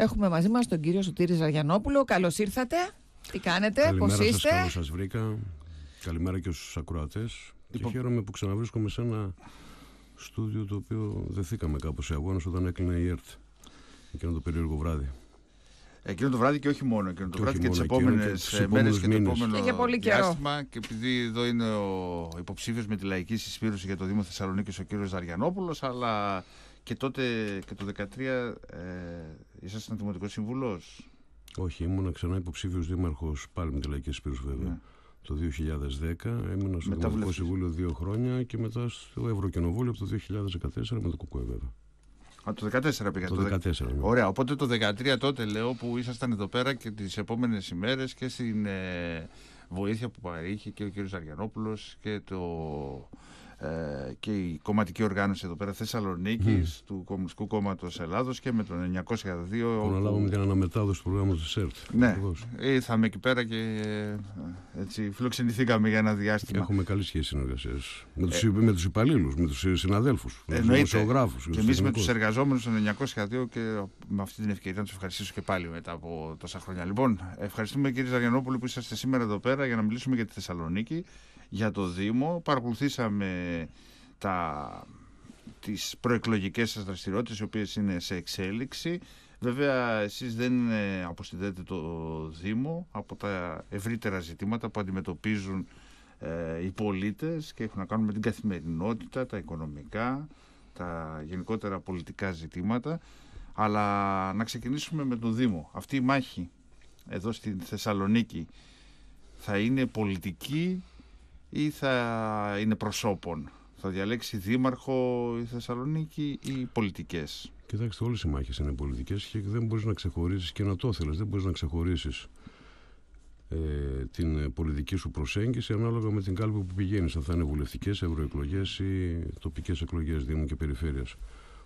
Έχουμε μαζί μας τον κύριο Σωτήρη Ζαριανόπουλο. Καλώς ήρθατε. Τι κάνετε, πώς είστε. Καλημέρα σας βρήκα. Καλημέρα και στους ακροατές. Και λοιπόν. χαίρομαι που ξαναβρίσκομαι σε ένα στούδιο το οποίο δεθήκαμε κάπως σε αγώνα όταν έκλεινε η ΕΡΤ. Εκείνο το περίεργο βράδυ. Εκείνο το βράδυ και όχι μόνο. Εκείνο το βράδυ και τις επόμενε μέρε και το επόμενο και πολύ διάστημα. Και επειδή εδώ είναι ο υποψήφιος με τη λαϊκή συσπήρωση για το Δήμο Θεσσαλονίκης ο κύριος Ζαριανόπουλος, αλλά και τότε και το 2013 ε, Ήσασταν δημοτικός σύμβουλος. Όχι, ήμουν ξανά υποψήφιος δήμαρχος πάλι με τη Λαϊκή Σπύρου, βέβαια. Ναι. Το 2010 έμεινα στο Δημοτικό Συμβούλιο δύο χρόνια και μετά στο Ευρωκοινοβούλιο από το 2014 με το ΚΚΕ, βέβαια. Α, το 2014 πήγα. Το, το 14, ναι. Ωραία, οπότε το 2013 τότε λέω που ήσασταν εδώ πέρα και τις επόμενες ημέρες και στην ε, βοήθεια που παρήχε και ο κ. Αριανόπουλος και το ε, και η κομματική οργάνωση εδώ πέρα Θεσσαλονίκης mm. του Κομμουνιστικού Κόμματος Ελλάδος και με τον 902. Που αναλάβαμε την αναμετάδοση του προγράμματο τη ΕΡΤ. Ναι, ήρθαμε εκεί πέρα και ε, έτσι, φιλοξενηθήκαμε για ένα διάστημα. Έχουμε καλή σχέση συνεργασίας με τους ε, υπαλλήλους, με τους συναδέλφους, με τους δημοσιογράφους. Και εμείς με τους εργαζόμενους των 902 και με αυτή την ευκαιρία να τους ευχαριστήσω και πάλι μετά από τόσα χρόνια. Λοιπόν, ευχαριστούμε κύριε Ζαριανόπουλο που είσαστε σήμερα εδώ πέρα για να μιλήσουμε για τη Θεσσαλονίκη για το Δήμο. Παρακολουθήσαμε τα, τις προεκλογικές σας δραστηριότητες, οι οποίες είναι σε εξέλιξη. Βέβαια, εσείς δεν ε, αποσυνδέτε το Δήμο από τα ευρύτερα ζητήματα που αντιμετωπίζουν ε, οι πολίτες και έχουν να κάνουν με την καθημερινότητα, τα οικονομικά, τα γενικότερα πολιτικά ζητήματα. Αλλά να ξεκινήσουμε με το Δήμο. Αυτή η μάχη εδώ στην Θεσσαλονίκη θα είναι πολιτική ή θα είναι προσώπων. Θα διαλέξει δήμαρχο η Θεσσαλονίκη ή πολιτικές. Κοιτάξτε, όλες οι μάχες είναι πολιτικές και δεν μπορείς να ξεχωρίσεις και να το θέλεις. Δεν μπορείς να ξεχωρίσεις ε, την πολιτική σου προσέγγιση ανάλογα με την κάλπη που πηγαίνεις. Αν θα είναι βουλευτικές, ευρωεκλογές ή τοπικές εκλογές Δήμου και Περιφέρειας.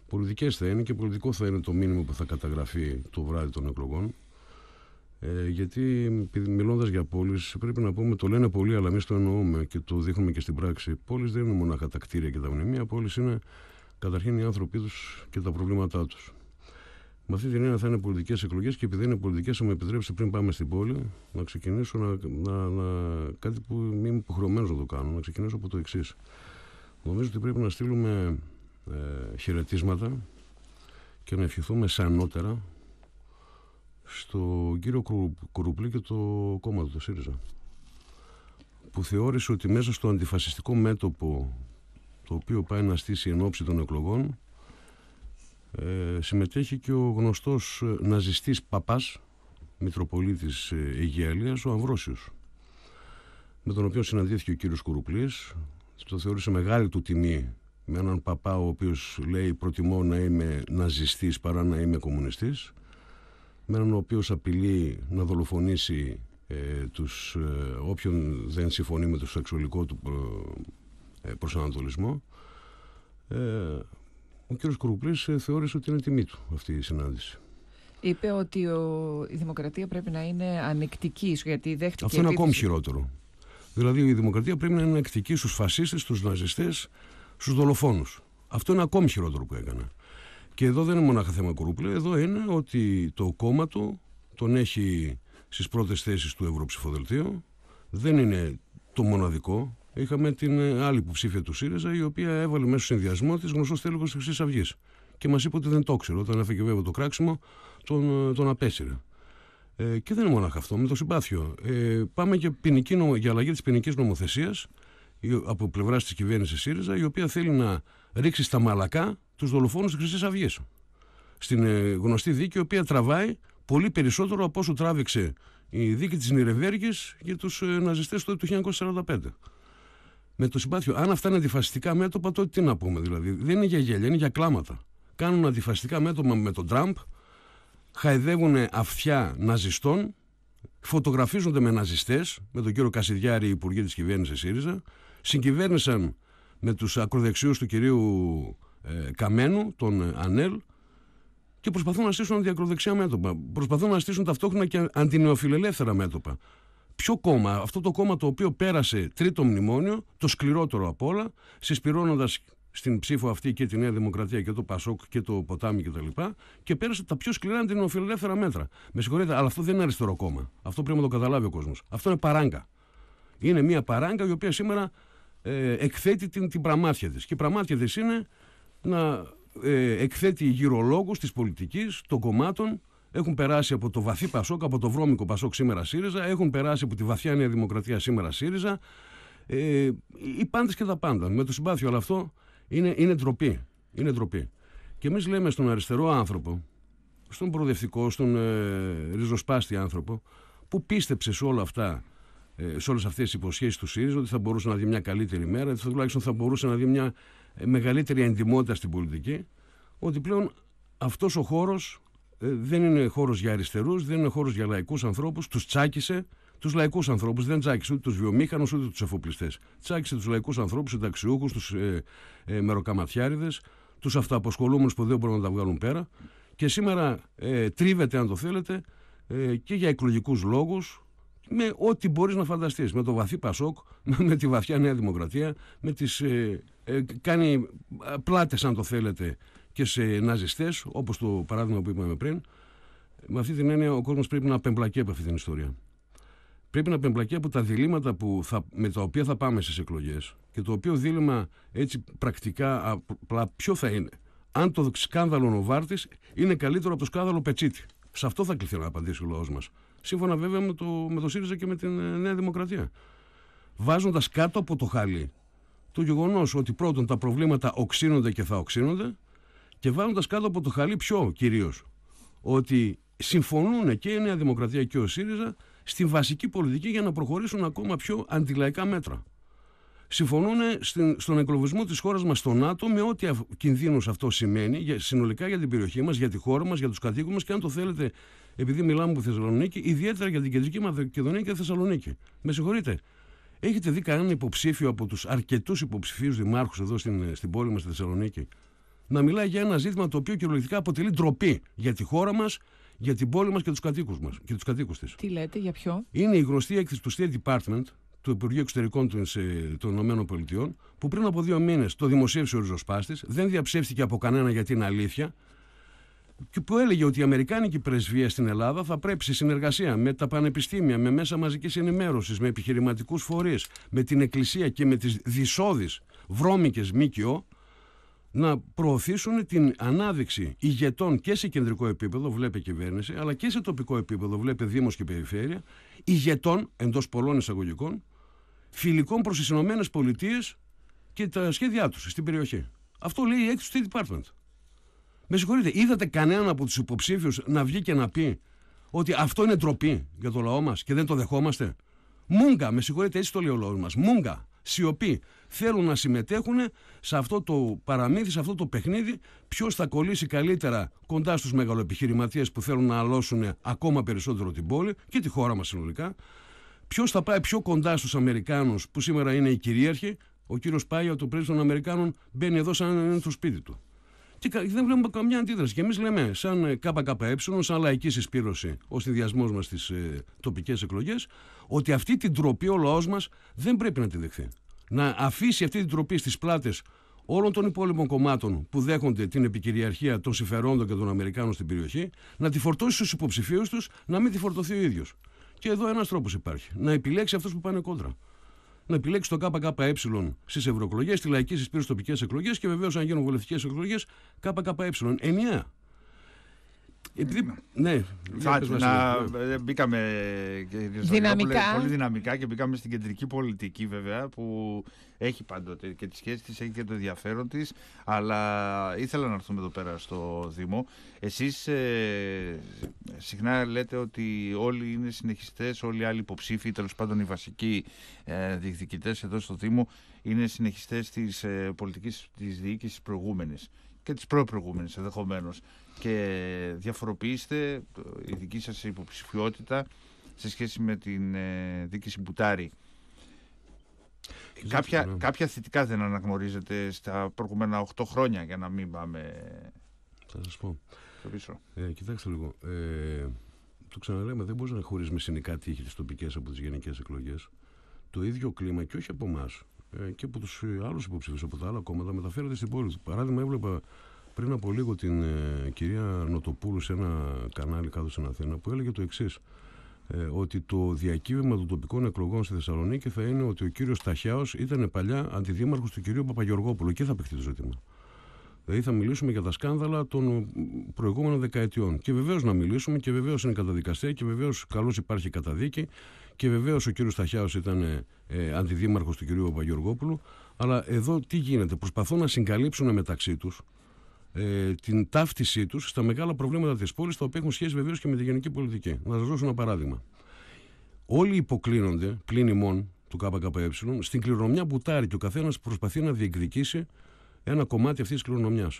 Πολιτικέ θα είναι και πολιτικό θα είναι το μήνυμα που θα καταγραφεί το βράδυ των εκλογών. Ε, γιατί μιλώντας για πόλεις, πρέπει να πούμε, το λένε πολλοί, αλλά εμείς το εννοούμε και το δείχνουμε και στην πράξη. Πόλεις δεν είναι μονάχα τα κτίρια και τα μνημεία. Πόλεις είναι καταρχήν οι άνθρωποι τους και τα προβλήματά τους. Με αυτή την έννοια θα είναι πολιτικές εκλογές και επειδή είναι πολιτικές, θα μου επιτρέψει πριν πάμε στην πόλη να ξεκινήσω να, να, κάτι που είμαι υποχρεωμένος να το κάνω. Να ξεκινήσω από το εξής. Νομίζω ότι πρέπει να στείλουμε ε, χαιρετίσματα και να ευχηθούμε σανότερα στον κύριο Κουρουπλή και το κόμμα του, το ΣΥΡΙΖΑ που θεώρησε ότι μέσα στο αντιφασιστικό μέτωπο το οποίο πάει να στήσει εν ώψη των εκλογών ε, συμμετέχει και ο γνωστός ε, ναζιστής παπάς Μητροπολίτης ε, Αιγιαλίας, ο Αμβρόσιος με τον οποίο συναντήθηκε ο κύριος Κουρουπλής το θεώρησε μεγάλη του τιμή με έναν παπά ο οποίος λέει προτιμώ να είμαι ναζιστής παρά να είμαι κομμουνιστής με έναν ο οποίος απειλεί να δολοφονήσει ε, τους, ε, όποιον δεν συμφωνεί με το σεξουαλικό του προ, ε, προσανατολισμό ε, ο κύριος Κουρουπλής ε, θεώρησε ότι είναι τιμή του αυτή η συνάντηση. Είπε ότι η δημοκρατία πρέπει να είναι ανεκτική, γιατί δέχτηκε... Αυτό είναι ακόμη χειρότερο. Δηλαδή η δημοκρατία πρέπει να είναι ανεκτική στους φασίστες, στους ναζιστές, στους δολοφόνους. Αυτό είναι ακόμη χειρότερο που έκανα. Και εδώ δεν είναι μονάχα θέμα κουρούπλε, εδώ είναι ότι το κόμμα του τον έχει στις πρώτες θέσεις του Ευρωψηφοδελτίου. Δεν είναι το μοναδικό. Είχαμε την ε, άλλη υποψήφια του ΣΥΡΙΖΑ, η οποία έβαλε μέσω συνδυασμό της γνωστός τέλεχο της Χρυσής Αυγής. Και μας είπε ότι δεν το ξέρω. Όταν έφεγε βέβαια το κράξιμο, τον, ε, τον απέσυρε. Ε, και δεν είναι μόνο αυτό, με το συμπάθειο. Ε, πάμε για, ποινική για αλλαγή της ποινικής νομοθεσίας από πλευράς της κυβέρνησης ΣΥΡΙΖΑ, η οποία θέλει να ρίξει στα μαλακά τους δολοφόνους της Χρυσής Αυγής. Στην ε, γνωστή δίκη, η οποία τραβάει πολύ περισσότερο από όσο τράβηξε η δίκη της Νιρεβέργης για ε, του ναζιστέ του 1945. Με το συμπάθειο, αν αυτά είναι αντιφασιστικά μέτωπα, τότε τι να πούμε δηλαδή. Δεν είναι για γέλια, είναι για κλάματα. Κάνουν αντιφασιστικά μέτωπα με τον Τραμπ, χαϊδεύουν αυτιά ναζιστών, φωτογραφίζονται με ναζιστές, με τον κύριο Κασιδιάρη, υπουργή της κυβέρνησης ΣΥΡΙΖΑ, συγκυβέρνησαν με τους ακροδεξιούς του κυρίου ε, Καμένου, τον ε, Ανέλ και προσπαθούν να στήσουν αντιακροδεξιά μέτωπα. Προσπαθούν να στήσουν ταυτόχρονα και αντινεοφιλελεύθερα μέτωπα. Ποιο κόμμα, αυτό το κόμμα το οποίο πέρασε τρίτο μνημόνιο, το σκληρότερο απ' όλα, συσπηρώνοντας στην ψήφο αυτή και τη Νέα Δημοκρατία και το Πασόκ και το Ποτάμι κτλ. Και, και πέρασε τα πιο σκληρά αντινεοφιλελεύθερα μέτρα. Με συγχωρείτε, αλλά αυτό δεν είναι αριστερό κόμμα. Αυτό πρέπει να το καταλάβει ο κόσμος. Αυτό είναι παράγκα. Είναι μια παράγκα η οποία σήμερα ε, εκθέτει την, την πραμάτια της. Και η πραμάτια της είναι να ε, εκθέτει γυρολόγους της πολιτικής, των κομμάτων, έχουν περάσει από το βαθύ Πασόκ, από το βρώμικο Πασόκ σήμερα ΣΥΡΙΖΑ, έχουν περάσει από τη βαθιά Νέα Δημοκρατία σήμερα ΣΥΡΙΖΑ. Ε, οι πάντες και τα πάντα. Με το συμπάθειο, αλλά αυτό είναι, είναι ντροπή. Είναι ντροπή. Και εμείς λέμε στον αριστερό άνθρωπο, στον προοδευτικό, στον ε, ριζοσπάστη άνθρωπο, που πίστεψε σε όλα αυτά, ε, σε όλες αυτές τις υποσχέσεις του ΣΥΡΙΖΑ, ότι θα μπορούσε να δει μια καλύτερη μέρα, ότι τουλάχιστον θα μπορούσε να δει μια ε, μεγαλύτερη εντιμότητα στην πολιτική, ότι πλέον αυτός ο χώρος ε, δεν είναι χώρος για αριστερούς, δεν είναι χώρος για λαϊκούς ανθρώπους, τους τσάκισε, τους λαϊκούς ανθρώπους. Δεν τσάκισε ούτε τους βιομήχανους ούτε τους εφοπλιστές. τσάκισε τους λαϊκούς ανθρώπους, τους συνταξιούχου, τους ε, ε, μεροκαματιάριδες, τους αυτοαποσχολούμενους που δεν μπορούν να τα βγάλουν πέρα. Και σήμερα ε, τρίβεται, αν το θέλετε, ε, και για εκλογικούς λόγους με ό,τι μπορείς να φανταστείς. Με το βαθύ Πασόκ, με τη βαθιά Νέα Δημοκρατία, με τις, ε, ε κάνει πλάτες αν το θέλετε και σε ναζιστές, όπως το παράδειγμα που είπαμε πριν. Με αυτή την έννοια ο κόσμος πρέπει να απεμπλακεί από αυτή την ιστορία. Πρέπει να απεμπλακεί από τα διλήμματα που θα, με τα οποία θα πάμε στις εκλογές και το οποίο δίλημα έτσι πρακτικά απλά ποιο θα είναι. Αν το σκάνδαλο Νοβάρτης είναι καλύτερο από το σκάνδαλο Πετσίτη. Σε αυτό θα κληθεί να απαντήσει ο λαός μας σύμφωνα βέβαια με το, με ΣΥΡΙΖΑ και με την ε, Νέα Δημοκρατία. Βάζοντας κάτω από το χάλι το γεγονός ότι πρώτον τα προβλήματα οξύνονται και θα οξύνονται και βάζοντας κάτω από το χαλί πιο κυρίως. Ότι συμφωνούν και η Νέα Δημοκρατία και ο ΣΥΡΙΖΑ στην βασική πολιτική για να προχωρήσουν ακόμα πιο αντιλαϊκά μέτρα. Συμφωνούν στον εγκλωβισμό της χώρας μας στο ΝΑΤΟ με ό,τι κινδύνους αυτό σημαίνει συνολικά για την περιοχή μας, για τη χώρα μας, για τους κατοίκους μας και αν το θέλετε επειδή μιλάμε από Θεσσαλονίκη, ιδιαίτερα για την κεντρική Μακεδονία και τη Θεσσαλονίκη. Με συγχωρείτε. Έχετε δει κανένα υποψήφιο από τους αρκετούς υποψηφίους δημάρχους εδώ στην, στην πόλη μας στη Θεσσαλονίκη να μιλάει για ένα ζήτημα το οποίο κυριολεκτικά αποτελεί ντροπή για τη χώρα μας, για την πόλη μας και τους κατοίκους μας και τους κατοίκους της. Τι λέτε, για ποιο? Είναι η γνωστή έκθεση του State Department, του Υπουργείου Εξωτερικών των ΗΠΑ, που πριν από δύο μήνες το δημοσίευσε ο ριζοσπάστη, δεν διαψεύστηκε από κανένα γιατί είναι αλήθεια που έλεγε ότι η Αμερικάνικη πρεσβεία στην Ελλάδα θα πρέπει σε συνεργασία με τα πανεπιστήμια, με μέσα μαζικής ενημέρωσης, με επιχειρηματικούς φορείς, με την Εκκλησία και με τις δυσόδει βρώμικες ΜΚΟ να προωθήσουν την ανάδειξη ηγετών και σε κεντρικό επίπεδο, βλέπε κυβέρνηση, αλλά και σε τοπικό επίπεδο, βλέπε Δήμος και Περιφέρεια, ηγετών εντός πολλών εισαγωγικών, φιλικών προς τις ΗΠΑ και τα σχέδιά τους στην περιοχή. Αυτό λέει η State Department. Με συγχωρείτε, είδατε κανέναν από τους υποψήφιους να βγει και να πει ότι αυτό είναι ντροπή για το λαό μας και δεν το δεχόμαστε. Μούγκα, με συγχωρείτε, έτσι το λέει ο λαός μας. Μούγκα, σιωπή. Θέλουν να συμμετέχουν σε αυτό το παραμύθι, σε αυτό το παιχνίδι. Ποιος θα κολλήσει καλύτερα κοντά στους μεγαλοεπιχειρηματίες που θέλουν να αλώσουν ακόμα περισσότερο την πόλη και τη χώρα μας συνολικά. Ποιος θα πάει πιο κοντά στους Αμερικάνους που σήμερα είναι οι κυρίαρχοι. Ο κύριος Πάγια, το πρέσβη των Αμερικάνων, μπαίνει εδώ σαν να είναι σπίτι του. Και δεν βλέπουμε καμιά αντίδραση. Και εμείς λέμε, σαν ε, ΚΚΕ, σαν λαϊκή συσπήρωση, ο συνδυασμός μας στις ε, τοπικές εκλογές, ότι αυτή την τροπή ο λαός μας δεν πρέπει να τη δεχθεί. Να αφήσει αυτή την τροπή στις πλάτες όλων των υπόλοιπων κομμάτων που δέχονται την επικυριαρχία των συμφερόντων και των Αμερικάνων στην περιοχή, να τη φορτώσει στους υποψηφίους τους, να μην τη φορτωθεί ο ίδιος. Και εδώ ένας τρόπος υπάρχει. Να επιλέξει αυτού που πάνε κόντρα να επιλέξει το ΚΚΕ στις ευρωεκλογές, τη λαϊκή στις πυροστοπικέ εκλογές και βεβαίως αν γίνουν βουλευτικές εκλογές, ΚΚΕ. Ενιαία. Επειδή, ναι, να, ε, μπήκαμε δυναμικά. πολύ δυναμικά και μπήκαμε στην κεντρική πολιτική βέβαια που έχει πάντοτε και τις σχέση της, έχει και το ενδιαφέρον της αλλά ήθελα να έρθουμε εδώ πέρα στο Δήμο. Εσείς ε, συχνά λέτε ότι όλοι είναι συνεχιστές, όλοι οι άλλοι υποψήφοι, τέλος πάντων οι βασικοί ε, διεκδικητές εδώ στο Δήμο είναι συνεχιστές της ε, πολιτικής της διοίκησης προηγούμενης και τις προπροηγούμενες ενδεχομένως και διαφοροποιήστε η δική σας υποψηφιότητα σε σχέση με την ε, δίκηση Μπουτάρη. Κάποια, κάποια θετικά δεν αναγνωρίζετε στα προηγούμενα 8 χρόνια για να μην πάμε θα σας πω. πίσω. Ε, κοιτάξτε λίγο. Ε, το ξαναλέμε, δεν μπορείς να χωρίσουμε συνικά έχεις τις τοπικές από τις γενικές εκλογές. Το ίδιο κλίμα και όχι από εμάς ε, και από τους άλλους υποψήφιου από τα άλλα κόμματα μεταφέρεται στην πόλη. Παράδειγμα, έβλεπα πριν από λίγο την ε, κυρία Αρνοτοπούλου σε ένα κανάλι κάτω στην Αθήνα που έλεγε το εξής. Ε, ότι το διακύβευμα των τοπικών εκλογών στη Θεσσαλονίκη θα είναι ότι ο κύριος Ταχιάο ήταν παλιά αντιδήμαρχος του κυρίου Παπαγιοργόπουλου. Και θα απεχθεί το ζήτημα. Δηλαδή θα μιλήσουμε για τα σκάνδαλα των προηγούμενων δεκαετιών. Και βεβαίως να μιλήσουμε και βεβαίως είναι καταδικαστέ και βεβαίως καλώς υπάρχει καταδίκη και βεβαίως ο κύριος Ταχιάο ήταν ε, ε αντιδήμαρχος του κυρίου Παπαγιοργόπουλου. Αλλά εδώ τι γίνεται, προσπαθούν να συγκαλύψουν μεταξύ τους ε, την ταύτισή τους στα μεγάλα προβλήματα της πόλης, τα οποία έχουν σχέση βεβαίως και με τη γενική πολιτική. Να σας δώσω ένα παράδειγμα. Όλοι υποκλίνονται, πλην ημών του ΚΚΕ, στην κληρονομιά που τάρει και ο καθένας προσπαθεί να διεκδικήσει ένα κομμάτι αυτής της κληρονομιάς.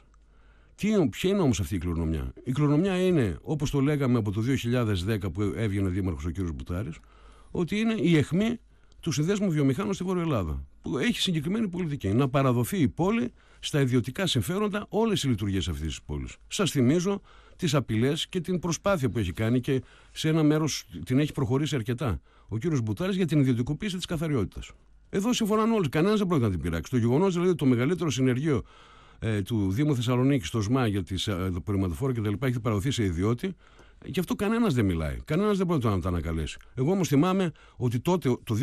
Ποια είναι όμως αυτή η κληρονομιά. Η κληρονομιά είναι, όπως το λέγαμε από το 2010 που έβγαινε δήμαρχος ο κ. Μπουτάρης, ότι είναι η αιχμή του συνδέσμου βιομηχάνων στη Βόρεια Ελλάδα, που έχει συγκεκριμένη πολιτική. Να παραδοθεί η πόλη στα ιδιωτικά συμφέροντα όλες οι λειτουργίες αυτής της πόλης. Σας θυμίζω τις απειλές και την προσπάθεια που έχει κάνει και σε ένα μέρος την έχει προχωρήσει αρκετά ο κύριος Μπουτάρης για την ιδιωτικοποίηση της καθαριότητας. Εδώ συμφωνούν όλοι. Κανένας δεν πρόκειται να την πειράξει. Το γεγονός δηλαδή ότι το μεγαλύτερο συνεργείο ε, του Δήμου Θεσσαλονίκη, στο ΣΜΑ για τις ε, κτλ. έχει παραδοθεί σε ιδιώτη, Γι' αυτό κανένας δεν μιλάει. Κανένας δεν μπορεί να τα ανακαλέσει. Εγώ όμως θυμάμαι ότι τότε, το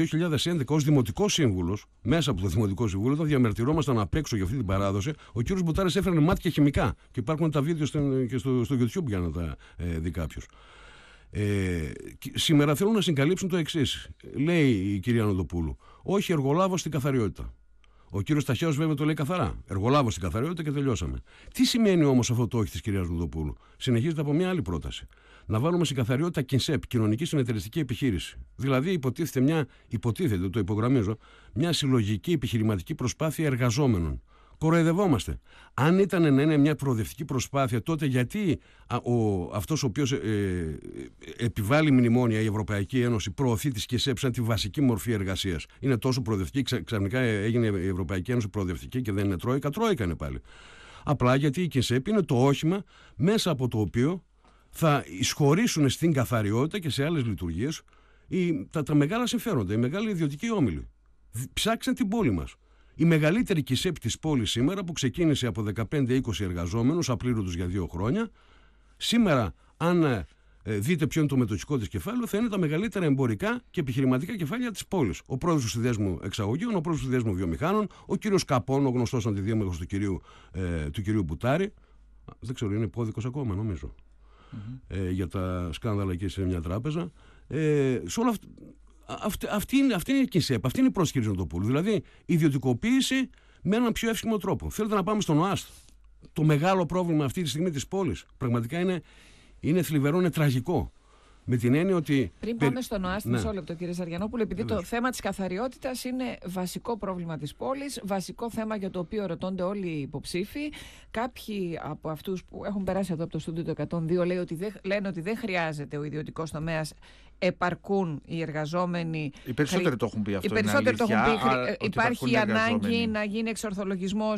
2011, ως δημοτικός σύμβουλος, μέσα από το δημοτικό σύμβουλο, όταν διαμαρτυρόμασταν απ' έξω για αυτή την παράδοση, ο κύριος Μποτάρη έφερε μάτια χημικά. Και υπάρχουν τα βίντεο και στο, στο YouTube για να τα ε, δει κάποιος. Ε, σήμερα θέλουν να συγκαλύψουν το εξής. Λέει η κυρία Νοδοπούλου. Όχι εργολάβος στην καθαριότητα. Ο κύριος Ταχαίο βέβαια το λέει καθαρά. Εργολάβος στην καθαριότητα και τελειώσαμε. Τι σημαίνει όμως αυτό το όχι της κυρίας Λουδοπούλου. Συνεχίζεται από μια άλλη πρόταση. Να βάλουμε στην καθαριότητα ΚΙΝΣΕΠ, κοινωνική συνεταιριστική επιχείρηση. Δηλαδή, υποτίθεται μια, υποτίθεται, το υπογραμμίζω, μια συλλογική επιχειρηματική προσπάθεια εργαζόμενων. Κοροϊδευόμαστε. Αν ήταν να είναι μια προοδευτική προσπάθεια, τότε γιατί ο, αυτός ο οποίος ε, ε, επιβάλλει μνημόνια η Ευρωπαϊκή Ένωση προωθεί τη και σαν τη βασική μορφή εργασίας. Είναι τόσο προοδευτική, ξαφνικά ε, έγινε η Ευρωπαϊκή Ένωση προοδευτική και δεν είναι τρόικα, τρόικα είναι πάλι. Απλά γιατί η ΚΕΣΕΠ είναι το όχημα μέσα από το οποίο θα εισχωρήσουν στην καθαριότητα και σε άλλες λειτουργίες τα, τα μεγάλα συμφέροντα, οι μεγάλοι ιδιωτικοί όμιλοι. Ψάξαν την πόλη μας. Η μεγαλύτερη κισέπ της πόλης σήμερα που ξεκίνησε από 15-20 εργαζόμενους απλήρωτους για δύο χρόνια, σήμερα αν ε, δείτε ποιο είναι το μετοχικό της κεφάλαιο, θα είναι τα μεγαλύτερα εμπορικά και επιχειρηματικά κεφάλαια της πόλης. Ο πρόεδρος του Συνδέσμου Εξαγωγείων, ο πρόεδρος του Συνδέσμου Βιομηχάνων, ο κύριος Καπών, ο γνωστός αντιδήμαρχος του, κυρίου, ε, του κυρίου Μπουτάρη. Δεν ξέρω, είναι υπόδικος ακόμα, ε, για τα σκάνδαλα εκεί σε μια τράπεζα. Ε, σε όλα αυτά, αυτή, αυτή, είναι, αυτή είναι η ΚΕΣΕΠ, αυτή είναι η του Ζωνοτοπούλου. Δηλαδή, ιδιωτικοποίηση με έναν πιο εύσχημο τρόπο. Θέλετε να πάμε στον ΟΑΣΤ. Το μεγάλο πρόβλημα αυτή τη στιγμή της πόλης πραγματικά είναι, είναι θλιβερό, είναι τραγικό. Με την έννοια ότι. Πριν πάμε στον ΟΑΣΤ, ναι. μισό λεπτό, κύριε Σαριανόπουλο, επειδή Βεβαίως. το θέμα της καθαριότητας είναι βασικό πρόβλημα της πόλης, βασικό θέμα για το οποίο ρωτώνται όλοι οι υποψήφοι. Κάποιοι από αυτούς που έχουν περάσει εδώ από το στούντιο το 102 ότι λένε ότι δεν χρειάζεται ο ιδιωτικός τομέας επαρκούν οι εργαζόμενοι. Οι περισσότεροι το έχουν πει αυτό. Οι περισσότεροι το έχουν πει. υπάρχει ανάγκη να γίνει εξορθολογισμός.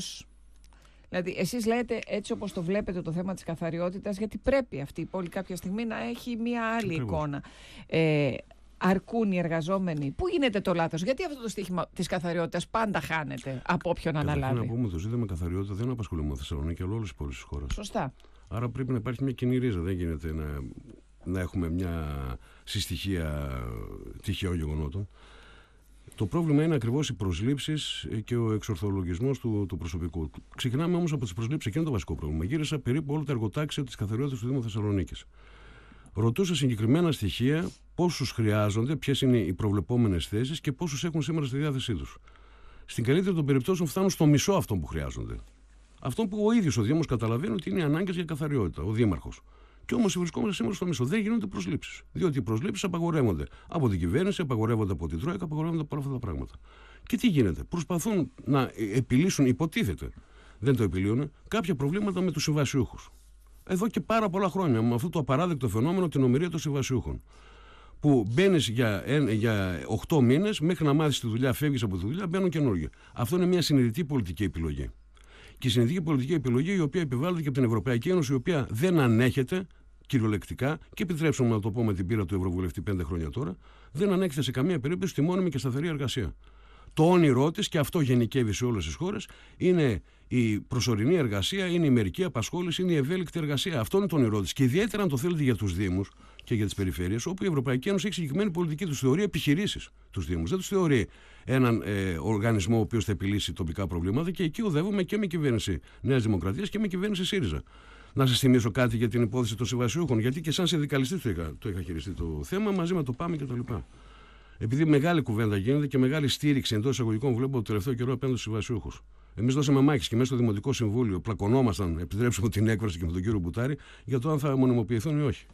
Δηλαδή, εσείς λέτε έτσι όπως το βλέπετε το θέμα της καθαριότητας, γιατί πρέπει αυτή η πόλη κάποια στιγμή να έχει μία άλλη Ακριβώς. εικόνα. Ε, αρκούν οι εργαζόμενοι. Πού γίνεται το λάθος, Γιατί αυτό το στοίχημα της καθαριότητας πάντα χάνεται από όποιον Καταρχήν αναλάβει. Να πούμε το ζήτημα καθαριότητα δεν απασχολεί μόνο Θεσσαλονίκη, αλλά όλες τις πόλεις της χώρας. Σωστά. Άρα πρέπει να υπάρχει μια αλλη εικονα ε αρκουν οι εργαζομενοι που γινεται το λαθο γιατι αυτο το ρίζα. Δεν γίνεται να, να έχουμε μια στοιχεία τυχαίων γεγονότων. Το πρόβλημα είναι ακριβώς οι προσλήψεις και ο εξορθολογισμός του, του προσωπικού. Ξεκινάμε όμως από τις προσλήψεις, εκείνο το βασικό πρόβλημα. Γύρισα περίπου όλα τα εργοτάξια της καθαριότητα του Δήμου Θεσσαλονίκης. Ρωτούσα συγκεκριμένα στοιχεία πόσους χρειάζονται, ποιες είναι οι προβλεπόμενες θέσεις και πόσους έχουν σήμερα στη διάθεσή τους. Στην καλύτερη των περιπτώσεων φτάνουν στο μισό αυτών που χρειάζονται. Αυτό που ο ίδιος ο Δήμος καταλαβαίνει ότι είναι ανάγκες για καθαριότητα, ο Δήμαρχος. Και όμως βρισκόμαστε σήμερα στο μισό. Δεν γίνονται προσλήψεις. Διότι οι προσλήψεις απαγορεύονται από την κυβέρνηση, απαγορεύονται από την Τρόικα, απαγορεύονται από όλα αυτά τα πράγματα. Και τι γίνεται, προσπαθούν να ε, επιλύσουν, υποτίθεται, δεν το επιλύουν, κάποια προβλήματα με τους συμβασιούχους. Εδώ και πάρα πολλά χρόνια, με αυτό το απαράδεκτο φαινόμενο, την ομοιρία των συμβασιούχων. Που μπαίνεις για, για 8 μήνες, μέχρι να μάθεις τη δουλειά, φεύγεις από τη δουλειά, μπαίνουν καινούργια. Αυτό είναι μια συνειδητή πολιτική επιλογή. Και η συνειδητή πολιτική επιλογή, η οποία επιβάλλεται και από την Ευρωπαϊκή Ένωση, η οποία δεν ανέχεται κυριολεκτικά και επιτρέψτε μου να το πω με την πείρα του Ευρωβουλευτή πέντε χρόνια τώρα, δεν ανέκτησε σε καμία περίπτωση τη μόνιμη και σταθερή εργασία. Το όνειρό της, και αυτό γενικεύει σε όλες τις χώρες, είναι η προσωρινή εργασία, είναι η μερική απασχόληση, είναι η ευέλικτη εργασία. Αυτό είναι το όνειρό της. Και ιδιαίτερα αν το θέλετε για τους Δήμους και για τις περιφέρειες, όπου η Ευρωπαϊκή Ένωση έχει συγκεκριμένη πολιτική, τους θεωρεί επιχειρήσεις τους Δήμους. Δεν τους θεωρεί έναν ε, οργανισμό ο οποίος θα επιλύσει τοπικά προβλήματα και εκεί οδεύουμε και με κυβέρνηση Νέας Δημοκρατίας και με κυβέρνηση ΣΥΡΙΖΑ. Να σα θυμίσω κάτι για την υπόθεση των συμβασιούχων, γιατί και σαν συνδικαλιστή το είχα, το χειριστεί το θέμα μαζί με το ΠΑΜΕ και τα λοιπά. Επειδή μεγάλη κουβέντα γίνεται και μεγάλη στήριξη εντός εισαγωγικών βλέπω το τελευταίο καιρό απέναντι στους συμβασιούχου. Εμείς δώσαμε μάχη και μέσα στο Δημοτικό Συμβούλιο πλακωνόμασταν, επιτρέψουμε την έκφραση και με τον κύριο Μπουτάρη, για το αν θα μονιμοποιηθούν ή όχι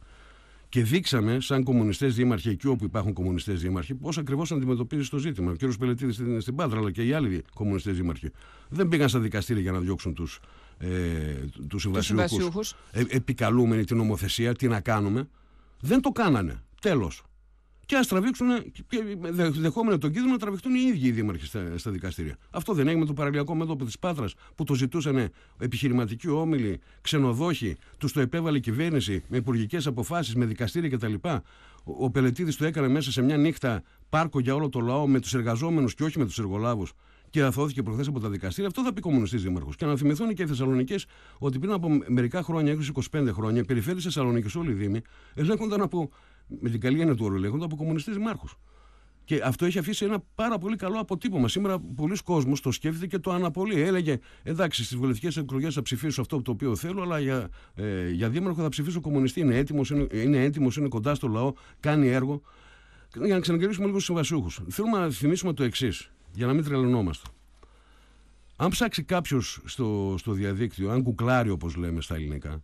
και δείξαμε, σαν κομμουνιστές δήμαρχοι, εκεί όπου υπάρχουν κομμουνιστές δήμαρχοι, πώς ακριβώς αντιμετωπίζεις το ζήτημα. Ο κ. Πελετήδη στην, στην Πάτρα, αλλά και οι άλλοι κομμουνιστές δήμαρχοι. Δεν πήγαν στα δικαστήρια για να διώξουν τους ε, τους συμβασιούχους, ε, επικαλούμενοι την νομοθεσία, τι να κάνουμε. Δεν το κάνανε. Τέλος και ας τραβήξουν, δεχόμενο τον κίνδυνο, να τραβηχτούν οι ίδιοι οι δήμαρχοι στα, στα δικαστήρια. Αυτό δεν έγινε με το παραλιακό μέτωπο της Πάτρας που το ζητούσαν επιχειρηματικοί όμιλοι, ξενοδόχοι, τους το επέβαλε η κυβέρνηση με υπουργικές αποφάσεις, με δικαστήρια κτλ. Ο, ο Πελετήδη το έκανε μέσα σε μια νύχτα πάρκο για όλο το λαό με τους εργαζόμενους και όχι με τους εργολάβους και αθώθηκε προχθές από τα δικαστήρια. Αυτό θα πει κομμουνιστή δήμαρχο. Και να θυμηθούν και οι Θεσσαλονίκε ότι πριν από μερικά χρόνια, 20-25 χρόνια, περιφέρει περιφέρειες Θεσσαλονίκης, όλοι οι Δήμοι, ελέγχονταν από με την καλή έννοια του όρου λέγοντα, από κομμουνιστέ δημάρχου. Και αυτό έχει αφήσει ένα πάρα πολύ καλό αποτύπωμα. Σήμερα πολλοί κόσμοι το σκέφτηκε και το αναπολύει. Έλεγε, εντάξει, στις βουλευτικές εκλογές θα ψηφίσω αυτό το οποίο θέλω, αλλά για, ε, για δήμαρχο θα ψηφίσω κομμουνιστή. Είναι έτοιμος, είναι, είναι, έτοιμος, είναι κοντά στο λαό, κάνει έργο. Για να ξαναγυρίσουμε λίγο στους συμβασιούχους. Θέλουμε να θυμίσουμε το εξής, για να μην τρελνόμαστε. Αν ψάξει κάποιος στο, στο διαδίκτυο, αν κουκλάρει όπως λέμε στα ελληνικά,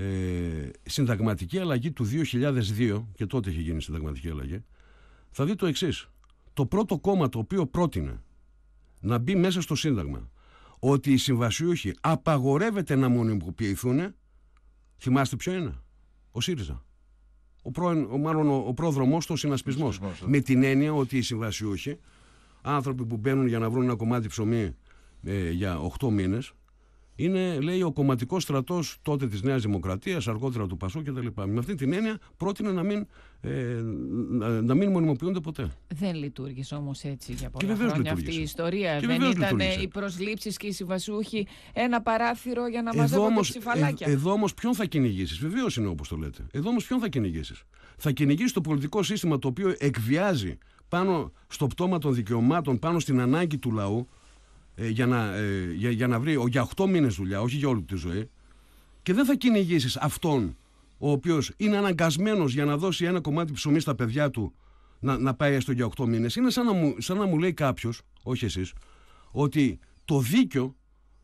ε, συνταγματική αλλαγή του 2002, και τότε είχε γίνει συνταγματική αλλαγή, θα δει το εξής. Το πρώτο κόμμα το οποίο πρότεινε να μπει μέσα στο Σύνταγμα ότι οι συμβασιούχοι απαγορεύεται να μονιμοποιηθούν, θυμάστε ποιο είναι, ο ΣΥΡΙΖΑ. Ο, ο, μάλλον ο, ο πρόδρομός του συνασπισμός. Ναι. Με την έννοια ότι οι συμβασιούχοι, άνθρωποι που μπαίνουν για να βρουν ένα κομμάτι ψωμί ε, για 8 μήνες, είναι, λέει, ο κομματικός στρατός τότε της Νέας Δημοκρατίας, αργότερα του Πασό κτλ. Με αυτή την έννοια πρότεινε να μην, ε, να μην μονιμοποιούνται ποτέ. Δεν λειτουργήσε όμως έτσι για πολλά χρόνια αυτή η ιστορία. Δεν ήταν οι προσλήψεις και οι συμβασούχοι ένα παράθυρο για να μαζεύουν ψηφαλάκια. Ε, εδώ όμως ποιον θα κυνηγήσεις. Βεβαίως είναι όπως το λέτε. Εδώ όμως ποιον θα κυνηγήσεις. Θα κυνηγήσεις το πολιτικό σύστημα το οποίο εκβιάζει πάνω στο πτώμα των δικαιωμάτων, πάνω στην ανάγκη του λαού, ε, για, να, ε, για, να βρει για 8 μήνες δουλειά, όχι για όλη τη ζωή και δεν θα κυνηγήσεις αυτόν ο οποίος είναι αναγκασμένος για να δώσει ένα κομμάτι ψωμί στα παιδιά του να, να πάει έστω για 8 μήνες είναι σαν να μου, σαν να μου λέει κάποιος, όχι εσείς ότι το δίκιο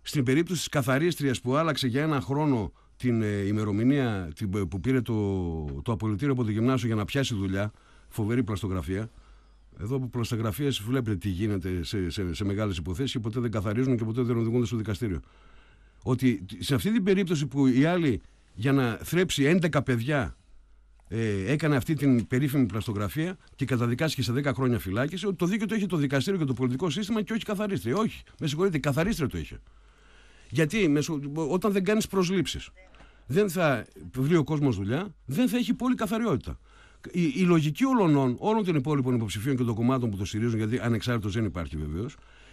στην περίπτωση της καθαρίστριας που άλλαξε για ένα χρόνο την ε, ημερομηνία που πήρε το, το απολυτήριο από το γυμνάσιο για να πιάσει δουλειά φοβερή πλαστογραφία εδώ από γραφεία βλέπετε τι γίνεται σε, σε, σε μεγάλες υποθέσεις και ποτέ δεν καθαρίζουν και ποτέ δεν οδηγούνται στο δικαστήριο. Ότι σε αυτή την περίπτωση που οι άλλοι για να θρέψει 11 παιδιά ε, έκανε αυτή την περίφημη πλαστογραφία και καταδικάστηκε σε 10 χρόνια φυλάκιση, ότι το δίκαιο το είχε το δικαστήριο και το πολιτικό σύστημα και όχι καθαρίστρια. Ε, όχι, με συγχωρείτε, καθαρίστρια το είχε. Γιατί όταν δεν κάνεις προσλήψεις, δεν θα βρει ο κόσμος δουλειά, δεν θα έχει πολύ καθαριότητα η, λογική όλων όλων των υπόλοιπων υποψηφίων και των κομμάτων που το στηρίζουν, γιατί ανεξάρτητος δεν υπάρχει βεβαίως,